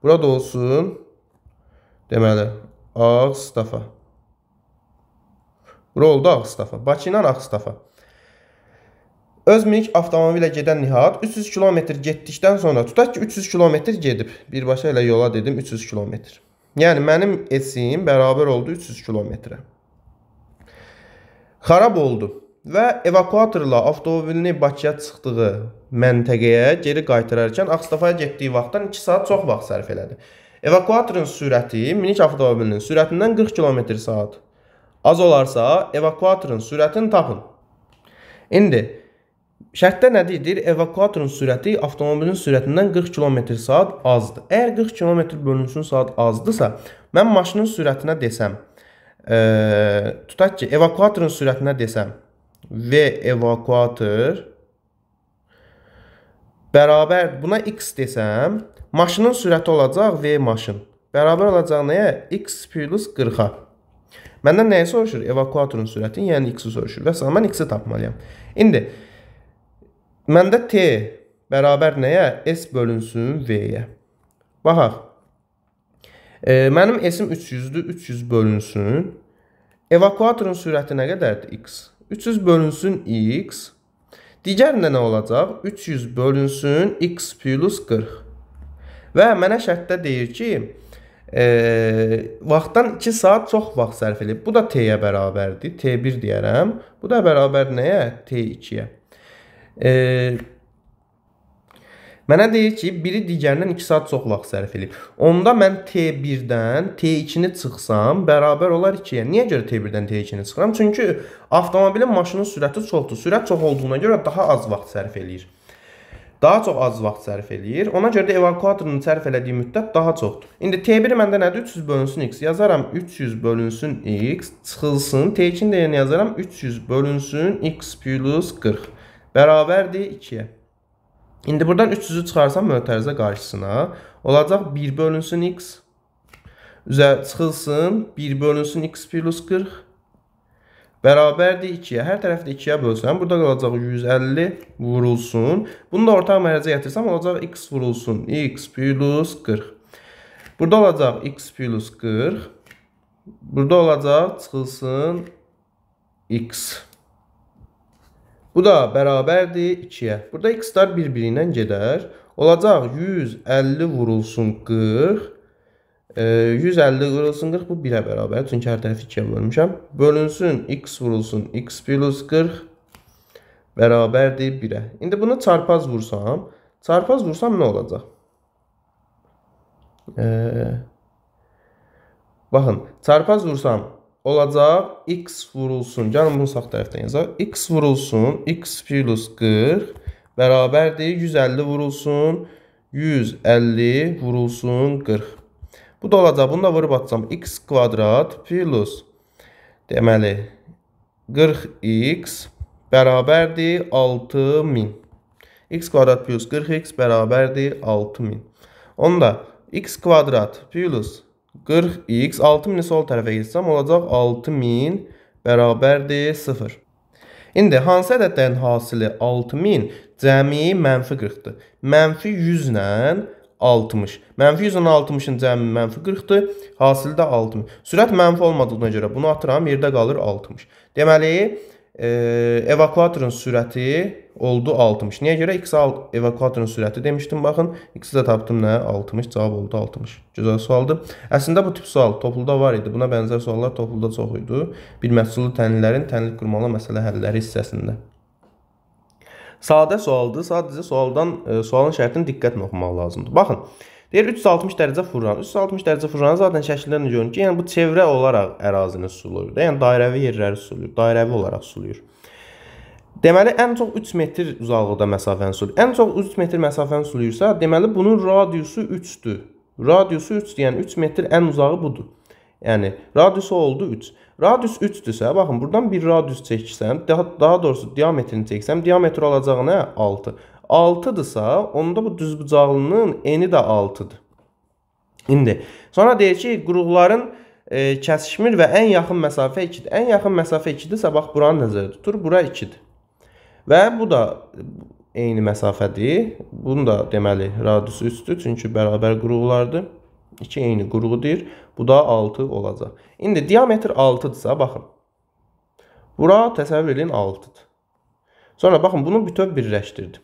Bura da olsun deməli Ağstafa. Roldu Ağstafa. Bakıdan Ağstafa. Öz minik avtomobilə gedən Nihat 300 km getdikdən sonra tutaq ki 300 km gedib. Birbaşa elə yola dedim 300 km. Yəni mənim esim bərabər oldu 300 kilometrə. Xarab oldu və evakuatorla avtomobilini Bakıya çıxdığı məntəqəyə geri qaytararkən Ağstafaya getdiyi vaxtdan 2 saat çox vaxt sərf elədi. Evakuatorun sürəti minik avtomobilinin sürətindən 40 km/saat Az olarsa evakuatorun sürətini tapın. İndi şərtdə nə deyir? Evakuatorun sürəti avtomobilin sürətindən 40 km/saat azdır. Əgər 40 km bölünsün saat azdırsa, mən maşının sürətinə desəm, e, tutaq ki, evakuatorun sürətinə desəm v evakuator bərabər buna x desəm, maşının sürəti olacaq v maşın. Bərabər olacaq nəyə? x + 40-a. Məndən nəyi soruşur? Evakuatorun sürətini, yəni x-i soruşur və sonra mən x-i tapmalıyam. İndi məndə t bərabər nəyə? S bölünsün v-yə. Baxaq. E, mənim s-im 300-dür, 300 bölünsün. Evakuatorun sürəti nə qədərdir? x. 300 bölünsün x. Digərində nə olacaq? 300 bölünsün x plus 40. Və mənə şərtdə deyir ki, e, vaxtdan 2 saat çox vaxt sərf edib. Bu da t-yə bərabərdir. t1 deyərəm. Bu da bərabər nəyə? t2-yə. E, mənə deyir ki, biri digərindən 2 saat çox vaxt sərf edib. Onda mən t1-dən t2-ni çıxsam bərabər olar 2-yə. Niyə görə t1-dən t2-ni çıxıram? Çünki avtomobilin maşının sürəti çoxdur. Sürət çox olduğuna görə daha az vaxt sərf eləyir daha çox az vaxt sərf eləyir. Ona görə də evakuatorun sərf elədiyi müddət daha çoxdur. İndi T1 məndə nədir? 300 bölünsün x yazaram 300 bölünsün x çıxılsın. T2-ni də yerinə yəni yazaram 300 bölünsün x plus 40 bərabərdir 2-yə. İndi buradan 300-ü çıxarsam mötərizə qarşısına olacaq 1 bölünsün x üzə çıxılsın 1 bölünsün x plus 40 bərabərdir 2-yə. Hər tərəfdə 2-yə bölsəm, burada qalacaq 150 vurulsun. Bunu da ortaq mərəcə gətirsəm, olacaq x vurulsun. x plus 40. Burada olacaq x plus 40. Burada olacaq çıxılsın x. Bu da bərabərdir 2-yə. Burada x-lar bir-birindən gedər. Olacaq 150 vurulsun 40. 150 qırılsın 40 bu 1-ə bərabər. Çünki hər tərəfi 2-yə bölmüşəm. Bölünsün x vurulsun x plus 40 bərabərdir 1-ə. İndi bunu çarpaz vursam, çarpaz vursam nə olacaq? E, baxın, çarpaz vursam olacaq x vurulsun. Gəlin bunu sağ tərəfdən yazaq. x vurulsun x plus 40 bərabərdir 150 vurulsun 150 vurulsun 40. Bu da olacaq. Bunu da vurub atsam x kvadrat plus deməli 40x bərabərdir 6000. x kvadrat plus 40x bərabərdir 6000. Onda x kvadrat plus 40x 6000-i sol tərəfə getsəm olacaq 6000 bərabərdir 0. İndi hansı ədədlərin hasili 6000 cəmi mənfi 40-dır? Mənfi 100 ilə 60. Mənfi 160-ın cəmi mənfi 40-dır. Hasildə 60. Sürət mənfi olmadığına görə bunu atıram, yerdə qalır 60. Deməli, e, evakuatorun sürəti oldu 60. Niyə görə? X evakuatorun sürəti demişdim, baxın. X-i də tapdım nə? 60. Cavab oldu 60. Gözəl sualdır. Əslində bu tip sual topluda var idi. Buna bənzər suallar topluda çox idi. Bir məhsullu tənlilərin tənlil qurmalı məsələ həlləri hissəsində sadə sualdır. Sadəcə sualdan e, sualın şərtini diqqətlə oxumaq lazımdır. Baxın. Deyir 360 dərəcə fırlan. 360 dərəcə fırlanı zaten şəkildən görünür ki, yəni bu çevrə olaraq ərazini sulayır da, yəni dairəvi yerləri sulayır, dairəvi olaraq sulayır. Deməli ən çox 3 metr uzaqlıqda məsafəni sulayır. Ən çox 3 metr məsafəni sulayırsa, deməli bunun radiusu 3-dür. Radiusu 3-dür, yəni 3 metr ən uzağı budur. Yəni radiusu oldu 3. Radius 3-dürsə, baxın, buradan bir radius çəksəm, daha, daha doğrusu diametrini çəksəm, diametr olacağına 6. 6-dırsa, onda bu düzbucaqlının eni də 6-dır. İndi, sonra deyir ki, qurğuların e, kəsişmir və ən yaxın məsafə 2-dir. Ən yaxın məsafə 2-dirsə, bax, buranı nəzərdə tutur, bura 2-dir. Və bu da eyni məsafədir. Bunun da deməli radiusu 3-dür, çünki bərabər qurğulardır. 2 eyni qurğudur. Bu da 6 olacaq. İndi diametr 6-dırsa, baxın. Bura təsəvvür edin 6-dır. Sonra baxın, bunu bütöv birləşdirdim.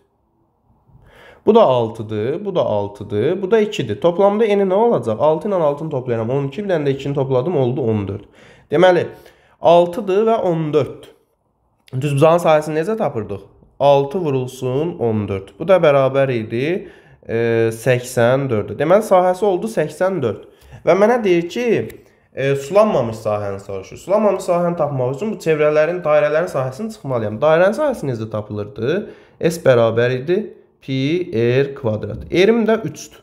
Bu da 6-dır, bu da 6-dır, bu da 2-dir. Toplamda eni nə olacaq? 6 ilə 6-nı toplayıram. 12 ilə də 2-ni topladım, oldu 14. Deməli, 6-dır və 14-dür. Düz bucağın sayəsini necə tapırdıq? 6 vurulsun 14. Bu da bərabər idi e, 84-ə. Deməli, sahəsi oldu 84. Və mənə deyir ki, e, sulanmamış sahəni soruşur. Sulanmamış sahəni tapmaq üçün bu çevrələrin, dairələrin sahəsini çıxmalıyam. Dairənin sahəsi necə tapılırdı? S bərabər idi pi r kvadrat. R-im də 3-dür.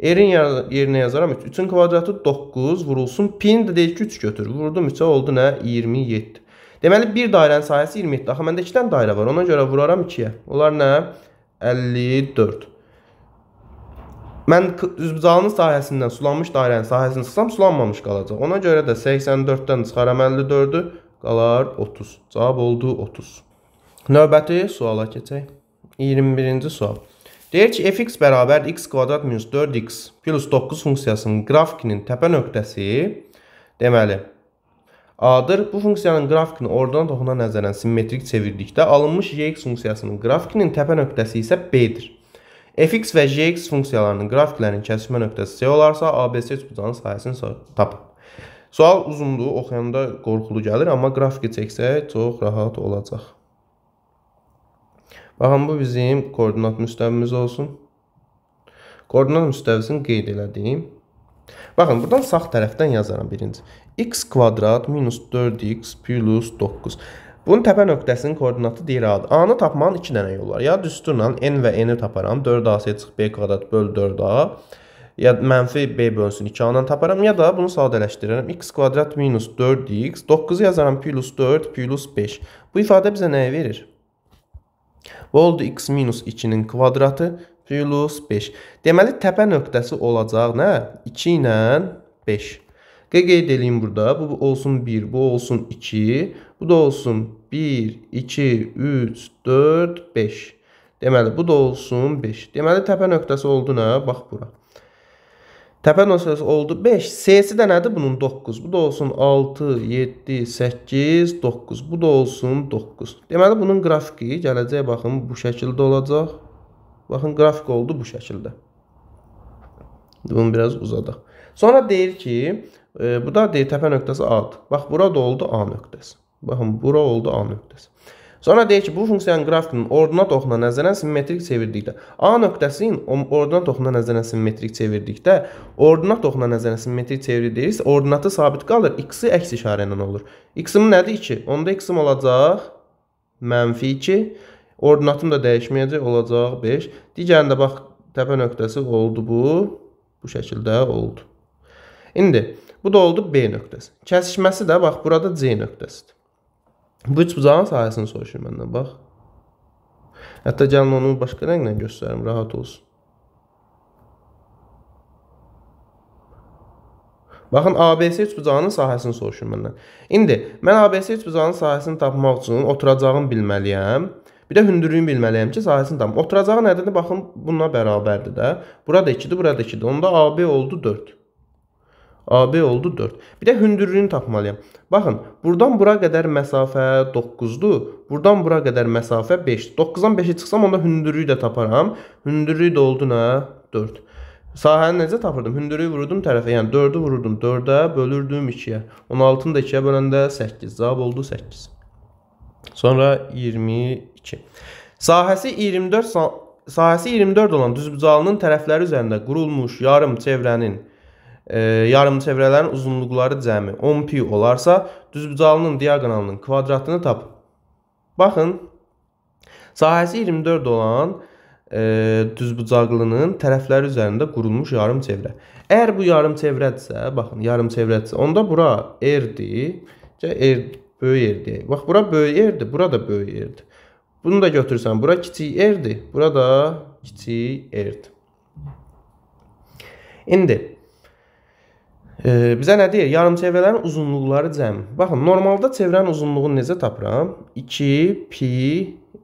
R-in yerinə yazaram 3. 3-ün kvadratı 9 vurulsun. Pi-ni də deyək ki 3 götür. Vurdum 3-ə oldu nə? 27. Deməli bir dairənin sahəsi 27. Axı məndə 2 dənə dairə var. Ona görə vuraram 2-yə. Onlar nə? 54. Mən üzbuzağının sahəsindən sulanmış dairənin sahəsini sıxsam sulanmamış qalacaq. Ona görə də 84-dən çıxaram 54-ü, qalar 30. Cavab oldu 30. Növbəti suala keçək. 21-ci sual. Deyir ki, fx bərabər x kvadrat minus 4x plus 9 funksiyasının qrafikinin təpə nöqtəsi deməli A-dır. Bu funksiyanın qrafikini oradan toxuna nəzərən simmetrik çevirdikdə alınmış y-x funksiyasının qrafikinin təpə nöqtəsi isə B-dir fx və gx funksiyalarının qrafiklərinin kəsişmə nöqtəsi C olarsa, ABC üç bucağın sayəsini tapın. Sual uzundur, oxuyanda qorxulu gəlir, amma qrafiki çəksək çox rahat olacaq. Baxın, bu bizim koordinat müstəvimiz olsun. Koordinat müstəvisini qeyd elədiyim. Baxın, buradan sağ tərəfdən yazaram birinci. x kvadrat minus 4x plus 9. Bunun təpə nöqtəsinin koordinatı deyir A-dır. A-nı tapmanın 2 dənə yolu var. Ya düsturla n və n-i taparam. 4a-sə çıx b kvadrat böl 4a. Ya mənfi b bölünsün 2a-dan taparam. Ya da bunu sadələşdirərəm. x kvadrat minus 4x. 9-u yazaram plus 4 plus 5. Bu ifadə bizə nəyi verir? Bu oldu x minus 2-nin kvadratı plus 5. Deməli, təpə nöqtəsi olacaq nə? 2 ilə 5. Qeyd edeyim burada. Bu olsun 1, bu olsun 2, bu da olsun 1, 2, 3, 4, 5. Deməli, bu da olsun 5. Deməli, təpə nöqtəsi oldu nə? Bax bura. Təpə nöqtəsi oldu 5. C-si də nədir bunun? 9. Bu da olsun 6, 7, 8, 9. Bu da olsun 9. Deməli, bunun qrafiki gələcək, baxın, bu şəkildə olacaq. Baxın, qrafik oldu bu şəkildə. Bunu biraz uzadaq. Sonra deyir ki, e, bu da deyir təpə nöqtəsi A-dır. Bax, burada oldu A nöqtəsi. Baxın, bura oldu A nöqtəsi. Sonra deyir ki, bu funksiyanın qrafikinin ordinat oxuna nəzərən simmetrik çevirdikdə A nöqtəsinin ordinat oxuna nəzərən simmetrik çevirdikdə ordinat oxuna nəzərən simmetrik çevirdiksə, ordinatı sabit qalır, x-i əks işarə ilə olur. x-im nədir 2? Onda x-im olacaq -2, ordinatım da dəyişməyəcək, olacaq 5. Digərində bax təpə nöqtəsi oldu bu, bu şəkildə oldu. İndi bu da oldu B nöqtəsi. Kəsişməsi də bax burada C nöqtəsidir. Bu üç bucağın sahəsini soruşur məndən, bax. Hətta gəlin onu başqa rənglə göstərim, rahat olsun. Baxın, ABC üçbucağının sahəsini soruşur məndən. İndi, mən ABC üçbucağının sahəsini tapmaq üçün oturacağını bilməliyəm. Bir də hündürlüyünü bilməliyəm ki, sahəsini tapmaq. Oturacağı nədir? Baxın, bununla bərabərdir də. Burada 2-dir, burada 2-dir. Onda AB oldu 4. AB oldu 4. Bir də hündürlüyünü tapmalıyam. Baxın, buradan bura qədər məsafə 9-dur. Buradan bura qədər məsafə 5-dir. 9-dan 5-ə çıxsam onda hündürlüyü də taparam. Hündürlüyü də oldu nə? 4. Sahəni necə tapırdım? Hündürlüyü vururdum tərəfə, yəni 4-ü vururdum 4-ə, bölürdüm 2-yə. 16-nı da 2-yə böləndə 8. Cavab oldu 8. Sonra 22. Sahəsi 24 sahəsi 24 olan düzbucağının tərəfləri üzərində qurulmuş yarım çevrənin yarımçevrələrin uzunluqları cəmi 10 pi olarsa, düzbucağının diaqonalının kvadratını tap. Baxın, sahəsi 24 olan e, düzbucaqlının tərəfləri üzərində qurulmuş yarımçevrə. Əgər bu yarımçevrədirsə, baxın, yarımçevrədirsə, onda bura r-dir. R böyük r-dir. Bax, bura böyük r-dir, bura da böyük r-dir. Bunu da götürsən, bura kiçik r-dir, bura da kiçik r-dir. İndi E, bizə nə deyir? Yarımçevrələrin uzunluqları cəmi. Baxın, normalda çevrənin uzunluğunu necə tapıram? 2 pi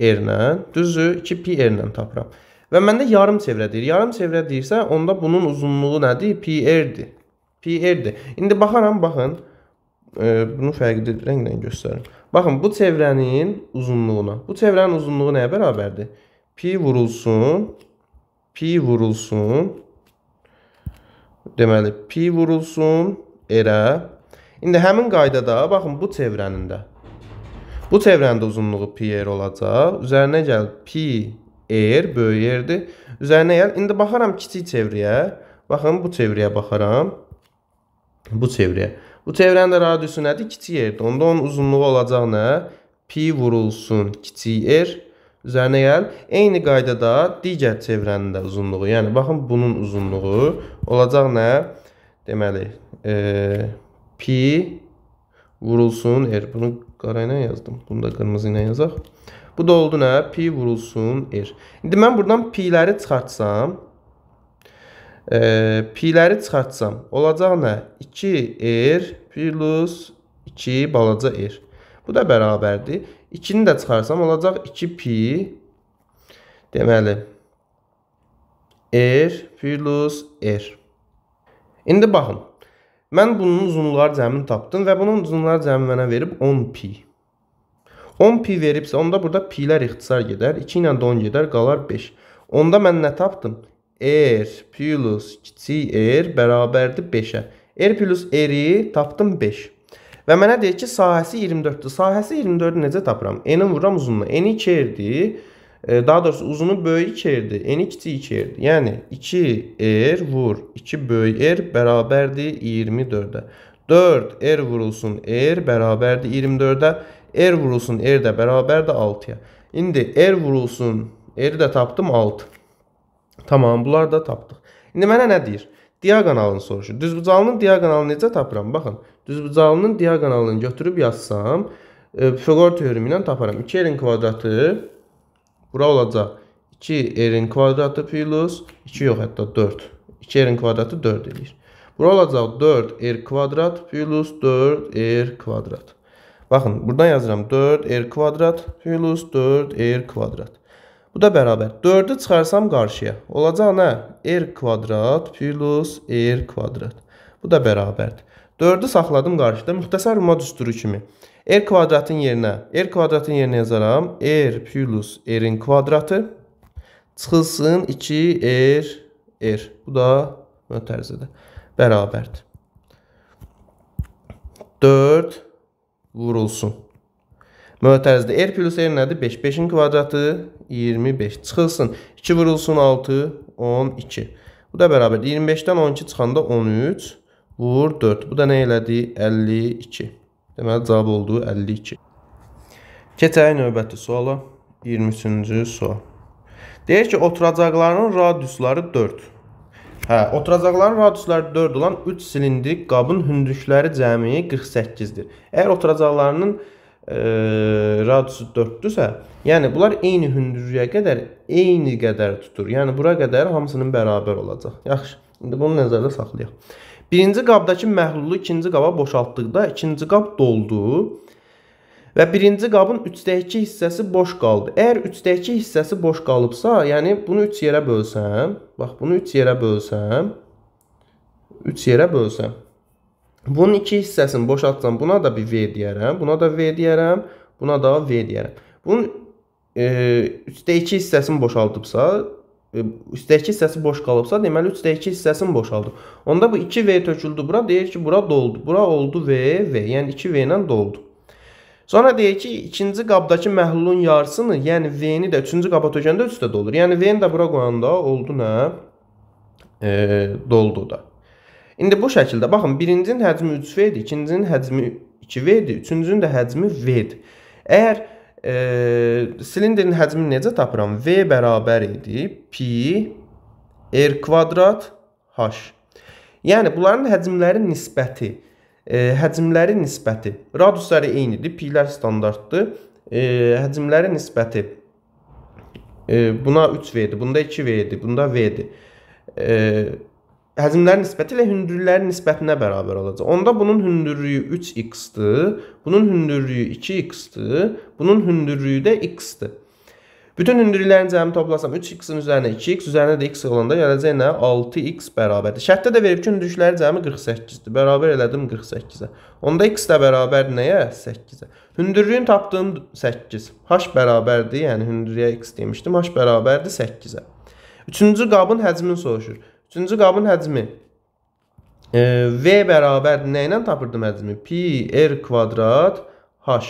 r-lə, düzdür? 2 pi r-lə tapıram. Və məndə yarımçevrə deyir. Yarımçevrə deyirsə, onda bunun uzunluğu nədir? Pi r-dir. Pi r-dir. İndi baxaram, baxın. E, bunu fərqli rənglə göstərim. Baxın, bu çevrənin uzunluğuna. Bu çevrənin uzunluğu nəyə bərabərdir? Pi vurulsun, pi vurulsun Deməli pi vurulsun erə. İndi həmin qaydada baxın bu çevrənin də bu çevrənin də uzunluğu pi r er olacaq. Üzərinə gəl pi r er böyük r-dir. Üzərinə gəl. İndi baxaram kiçik çevrəyə. Baxın bu çevrəyə baxaram. Bu çevrəyə. Bu çevrənin də radiusu nədir? Kiçik r-dir. Onda onun uzunluğu olacaq nə? Pi vurulsun kiçik r er üzərinə gəl. Eyni qaydada digər çevrənin də uzunluğu, yəni baxın bunun uzunluğu olacaq nə? Deməli, e, pi vurulsun r. Er, bunu qara ilə yazdım. Bunu da qırmızı ilə yazaq. Bu da oldu nə? Pi vurulsun r. Er. İndi mən buradan pi-ləri çıxartsam, e, pi-ləri çıxartsam olacaq nə? 2 r er plus 2 balaca r. Bu da bərabərdir. 2-ni də çıxarsam olacaq 2pi deməli r plus r. İndi baxın. Mən bunun uzunluqlar cəmini tapdım və bunun uzunluqlar cəmi mənə verib 10pi. 10pi veribsə, onda burada pi-lər ixtisar gedər. 2 ilə də 10 gedər, qalar 5. Onda mən nə tapdım? R plus kiçik r bərabərdir 5-ə. R plus r-i tapdım 5. Və mənə deyir ki, sahəsi 24-dür. Sahəsi 24-ü necə tapıram? N-i vururam uzunluğuna. N 2 erdir. E, daha doğrusu uzunu böyük 2 erdir. N kiçik 2 erdir. Yəni 2 er vur 2 böyük er bərabərdir 24-ə. 4 er vurulsun er bərabərdir 24-ə. Er vurulsun er də bərabərdir 6-ya. İndi er vurulsun eri də tapdım 6. Tamam, bunları da tapdıq. İndi mənə nə deyir? Diagonalını soruşur. Düzbucalının diagonalını necə tapıram? Baxın, Düzbucağının diaqonalını götürüb yazsam, e, Pifaqor teoremi ilə taparam. 2r-in kvadratı bura olacaq 2r-in kvadratı plus 2 yox, hətta 4. 2r-in kvadratı 4 eləyir. Bura olacaq 4r er kvadrat plus 4r er kvadrat. Baxın, buradan yazıram 4r er kvadrat plus 4r kvadrat. Bu da bərabər. 4-ü çıxarsam qarşıya. Olacaq nə? r kvadrat plus r kvadrat. Bu da bərabərdir. 4-ü saxladım qarşıda müxtəsər ma düsturu kimi. R kvadratın yerinə, R kvadratın yerinə yazaram. R plus R-in kvadratı çıxılsın 2 R R. Bu da mötərizədə bərabərdir. 4 vurulsun. Mötərizədə R plus R nədir? 5. 5-in kvadratı 25. Çıxılsın. 2 vurulsun 6, 12. Bu da bərabərdir. 25-dən 12 çıxanda 13 Vur 4. Bu da nə elədi? 52. Deməli cavab oldu 52. Keçək növbəti suala. 23-cü sual. Deyir ki, oturacaqların radiusları 4. Hə, oturacaqların radiusları 4 olan 3 silindrik qabın hündürlükləri cəmi 48-dir. Əgər oturacaqlarının e, radiusu 4-dürsə, yəni bunlar eyni hündürlüyə qədər eyni qədər tutur. Yəni bura qədər hamısının bərabər olacaq. Yaxşı. İndi bunu nəzərdə saxlayaq. Birinci qabdakı məhlulu ikinci qaba boşaltdıqda ikinci qab doldu və birinci qabın 3-də 2 hissəsi boş qaldı. Əgər 3-də 2 hissəsi boş qalıbsa, yəni bunu 3 yerə bölsəm, bax bunu 3 yerə bölsəm, 3 yerə bölsəm. Bunun 2 hissəsini boşaltsam, buna da bir V deyərəm, buna da V deyərəm, buna da V deyərəm. Bunun 3-də e, 2 hissəsini boşaltıbsa, üstdəki hissəsi boş qalıbsa, deməli üstdəki hissəsini boşaldı. Onda bu 2V töküldü bura, deyir ki, bura doldu. Bura oldu V, V, yəni 2V ilə doldu. Sonra deyir ki, ikinci qabdakı məhlulun yarısını, yəni V-ni də üçüncü qaba tökəndə üstə dolur. Yəni V-ni də bura qoyanda oldu nə? E, doldu da. İndi bu şəkildə baxın, birincinin həcmi 3V idi, ikincinin həcmi 2V idi, üçüncünün də həcmi V idi. Əgər e, silindrin həcmini necə tapıram? V bərabər idi pi r kvadrat h. Yəni bunların həcmləri nisbəti, e, həcmləri nisbəti. Radiusları eynidir, pi-lər standartdır. E, həcmləri nisbəti e, buna 3V-dir, bunda 2V-dir, bunda V-dir. E, həcmlər nisbəti ilə hündürlüklərin nisbətinə bərabər olacaq. Onda bunun hündürlüyü 3x-dir, bunun hündürlüyü 2x-dir, bunun hündürlüyü də x-dir. Bütün hündürlüklərin cəmi toplasam 3x-in üzərinə 2x, üzərinə də x yığılanda gələcək nə? 6x bərabərdir. Şərtdə də verib ki, hündürlüklərin cəmi 48-dir. Bərabər elədim 48-ə. Onda x də bərabər nəyə? 8-ə. Hündürlüyün tapdığım 8. h bərabərdir, yəni hündürlüyə x demişdim. h bərabərdir 8-ə. Üçüncü qabın həcmini soruşur. Üçüncü qabın həcmi. E, v bərabər nə ilə tapırdım həcmi? Pi r kvadrat h.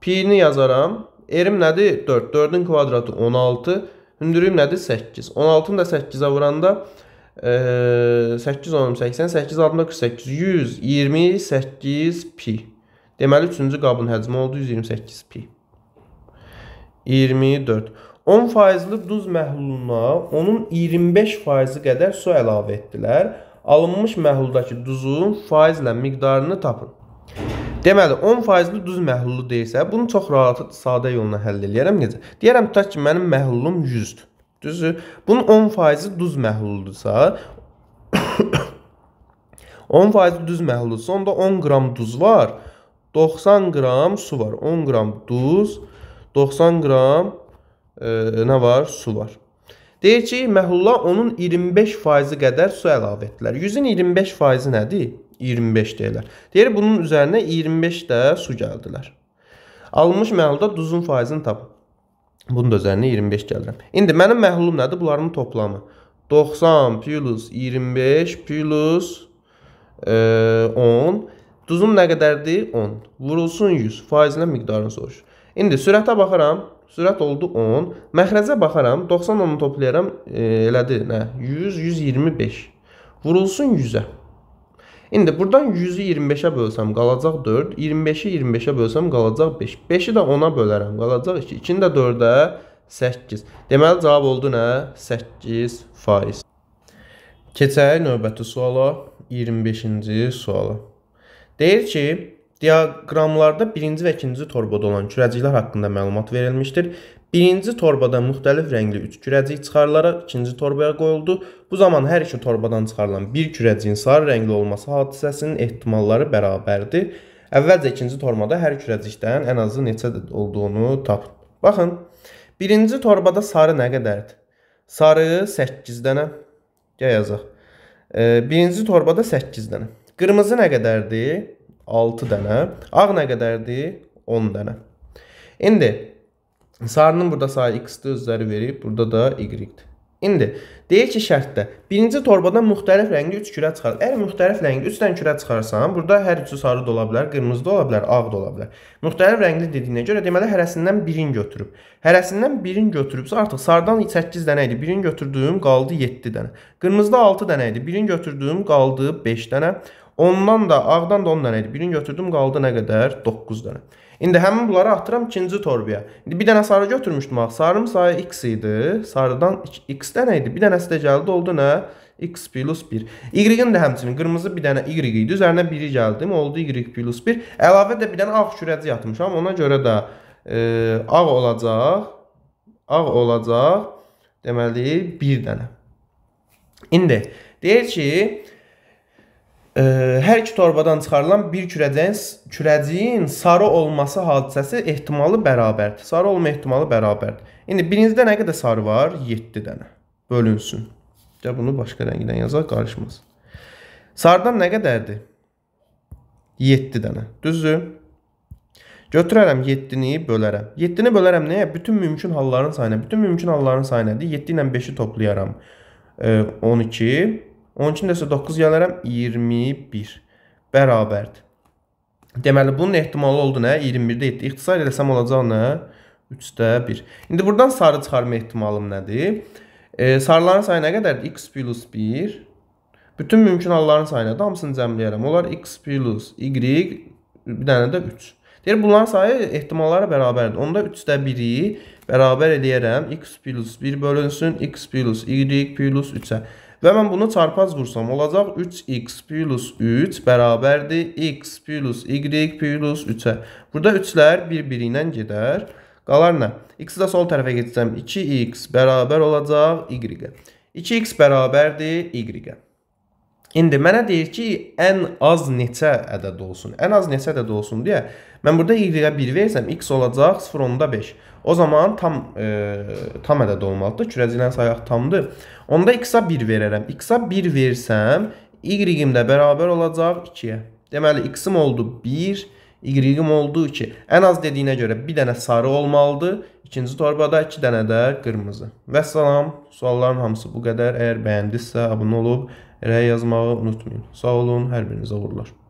Pi-ni yazaram. R-im nədir? 4. 4-ün kvadratı 16. Hündürlüyüm nədir? 8. 16-nı da 8-ə vuranda e, 8 10 80 8 60 48 128 pi. Deməli 3-cü qabın həcmi oldu 128 pi. 24. 10 faizli duz məhluluna onun 25 faizi qədər su əlavə etdilər. Alınmış məhluldakı duzun faizlə miqdarını tapın. Deməli 10 faizli duz məhlulu deyirsə, bunu çox rahat sadə yolla həll eləyərəm necə? Deyərəm tutaq ki, mənim məhlulum 100-dür. Düzdür? Bunun 10 faizi duz məhluludursa, 10 faizi düz məhluludursa, onda 10 qram duz var, 90 qram su var. 10 qram duz, 90 qram e, nə var? Su var. Deyir ki, məhlula onun 25% qədər su əlavə etdilər. 100-ün 25% nədir? 25 deyirlər. Deyir bunun üzərinə 25 də su gəldilər. Alınmış məhlulda duzun faizini tap. Bunun da üzərinə 25 gəlirəm. İndi mənim məhlulum nədir? Bunların toplamı. 90 plus 25 plus e, 10 Duzum nə qədərdir? 10. Vurulsun 100. Faizinə miqdarını soruş. İndi sürətə baxıram. Sürət oldu 10. Məxrəcə baxaram, 90 onu toplayaram, e, elədi nə? 100, 125. Vurulsun 100-ə. İndi burdan 100-ü 25-ə bölsəm qalacaq 4, 25-i 25-ə bölsəm qalacaq 5. 5-i də 10-a bölərəm, qalacaq 2. 2-ni də 4-ə 8. Deməli cavab oldu nə? 8%. Keçək növbəti suala, 25-ci suala. Deyir ki, Diaqramlarda birinci və ikinci torbada olan kürəciklər haqqında məlumat verilmişdir. Birinci torbada müxtəlif rəngli 3 kürəcik çıxarılaraq ikinci torbaya qoyuldu. Bu zaman hər iki torbadan çıxarılan bir kürəciyin sarı rəngli olması hadisəsinin ehtimalları bərabərdir. Əvvəlcə ikinci torbada hər kürəcikdən ən azı neçə olduğunu tapın. Baxın, birinci torbada sarı nə qədərdir? Sarı 8 dənə. Gəl yazaq. Birinci torbada 8 dənə. Qırmızı nə qədərdir? 6 dənə. Ağ nə qədərdir? 10 dənə. İndi sarının burada sayı x-dir özləri verib, burada da y-dir. İndi deyək ki, şərtdə birinci torbadan müxtəlif rəngli 3 kürə çıxar. Əgər müxtəlif rəngli 3 dənə kürə çıxarsan, burada hər üçü sarı da ola bilər, qırmızı da ola bilər, ağ da ola bilər. Müxtəlif rəngli dediyinə görə deməli hərəsindən birini götürüb. Hərəsindən birini götürübsə artıq sarıdan 8 dənə idi. Birini götürdüyüm qaldı 7 dənə. Qırmızıda 6 dənə idi. Birini götürdüyüm qaldı 5 dənə. Ondan da ağdan da 10 dənə idi. Birini götürdüm, qaldı nə qədər? 9 dənə. İndi həmin bunları atıram ikinci torbaya. İndi bir dənə sarı götürmüşdüm axı. Sarım sayı x idi. Sarıdan x dənə idi. Bir dənəsi də gəldi, oldu nə? x plus 1. Y-in də həmçinin qırmızı bir dənə y idi. Üzərinə 1-i gəldim, oldu y plus 1. Əlavə də bir dənə ağ kürəci yatmışam. Ona görə də e, ağ olacaq. Ağ olacaq. Deməli 1 dənə. İndi deyir ki, hər iki torbadan çıxarılan bir kürəcəyin kürəciyin sarı olması hadisəsi ehtimalı bərabərdir. Sarı olma ehtimalı bərabərdir. İndi birincidə nə qədər sarı var? 7 dənə. Bölünsün. Gəl bunu başqa rəngdən yazaq, qarışmaz. Sarıdan nə qədərdir? 7 dənə. Düzdür? Götürərəm 7-ni bölərəm. 7-ni bölərəm nəyə? Bütün mümkün halların sayına. Bütün mümkün halların sayı nədir? 7 ilə 5-i toplayaram. 12 12-nin də 9 gələrəm 21 bərabərdir. Deməli, bunun ehtimalı oldu nə? 21-də 7. İxtisar eləsəm olacaq nə? 3-də 1. İndi buradan sarı çıxarma ehtimalım nədir? E, sarıların sayı nə qədərdir? x plus 1. Bütün mümkün halların sayı nədir? Hamısını cəmləyərəm. Onlar x plus y, bir dənə də 3. Deyir, bunların sayı ehtimallara bərabərdir. Onda 3-də 1-i bərabər eləyərəm. x plus 1 bölünsün, x plus y plus 3-ə. Və mən bunu çarpaz vursam olacaq 3x plus 3 bərabərdir x plus y plus 3-ə. Burada 3-lər bir-biri ilə gedər. Qalar nə? X-i də sol tərəfə getsəm 2x bərabər olacaq y-ə. 2x bərabərdir y-ə. İndi mənə deyir ki, ən az neçə ədəd olsun? Ən az neçə ədəd olsun deyə mən burada y-ə 1 versəm x olacaq 0.5. O zaman tam e, tam ədəd olmalıdır. Kürəciklərin sayı tamdır. Onda x-a 1 verərəm. x-a 1 versəm, y-im də bərabər olacaq 2-yə. Deməli x-im oldu 1, y-im oldu 2. Ən az dediyinə görə bir dənə sarı olmalıdır. İkinci torbada 2 iki dənə də qırmızı. Və salam, sualların hamısı bu qədər. Əgər bəyəndinizsə abunə olub rəy yazmağı unutmayın. Sağ olun, hər birinizə uğurlar.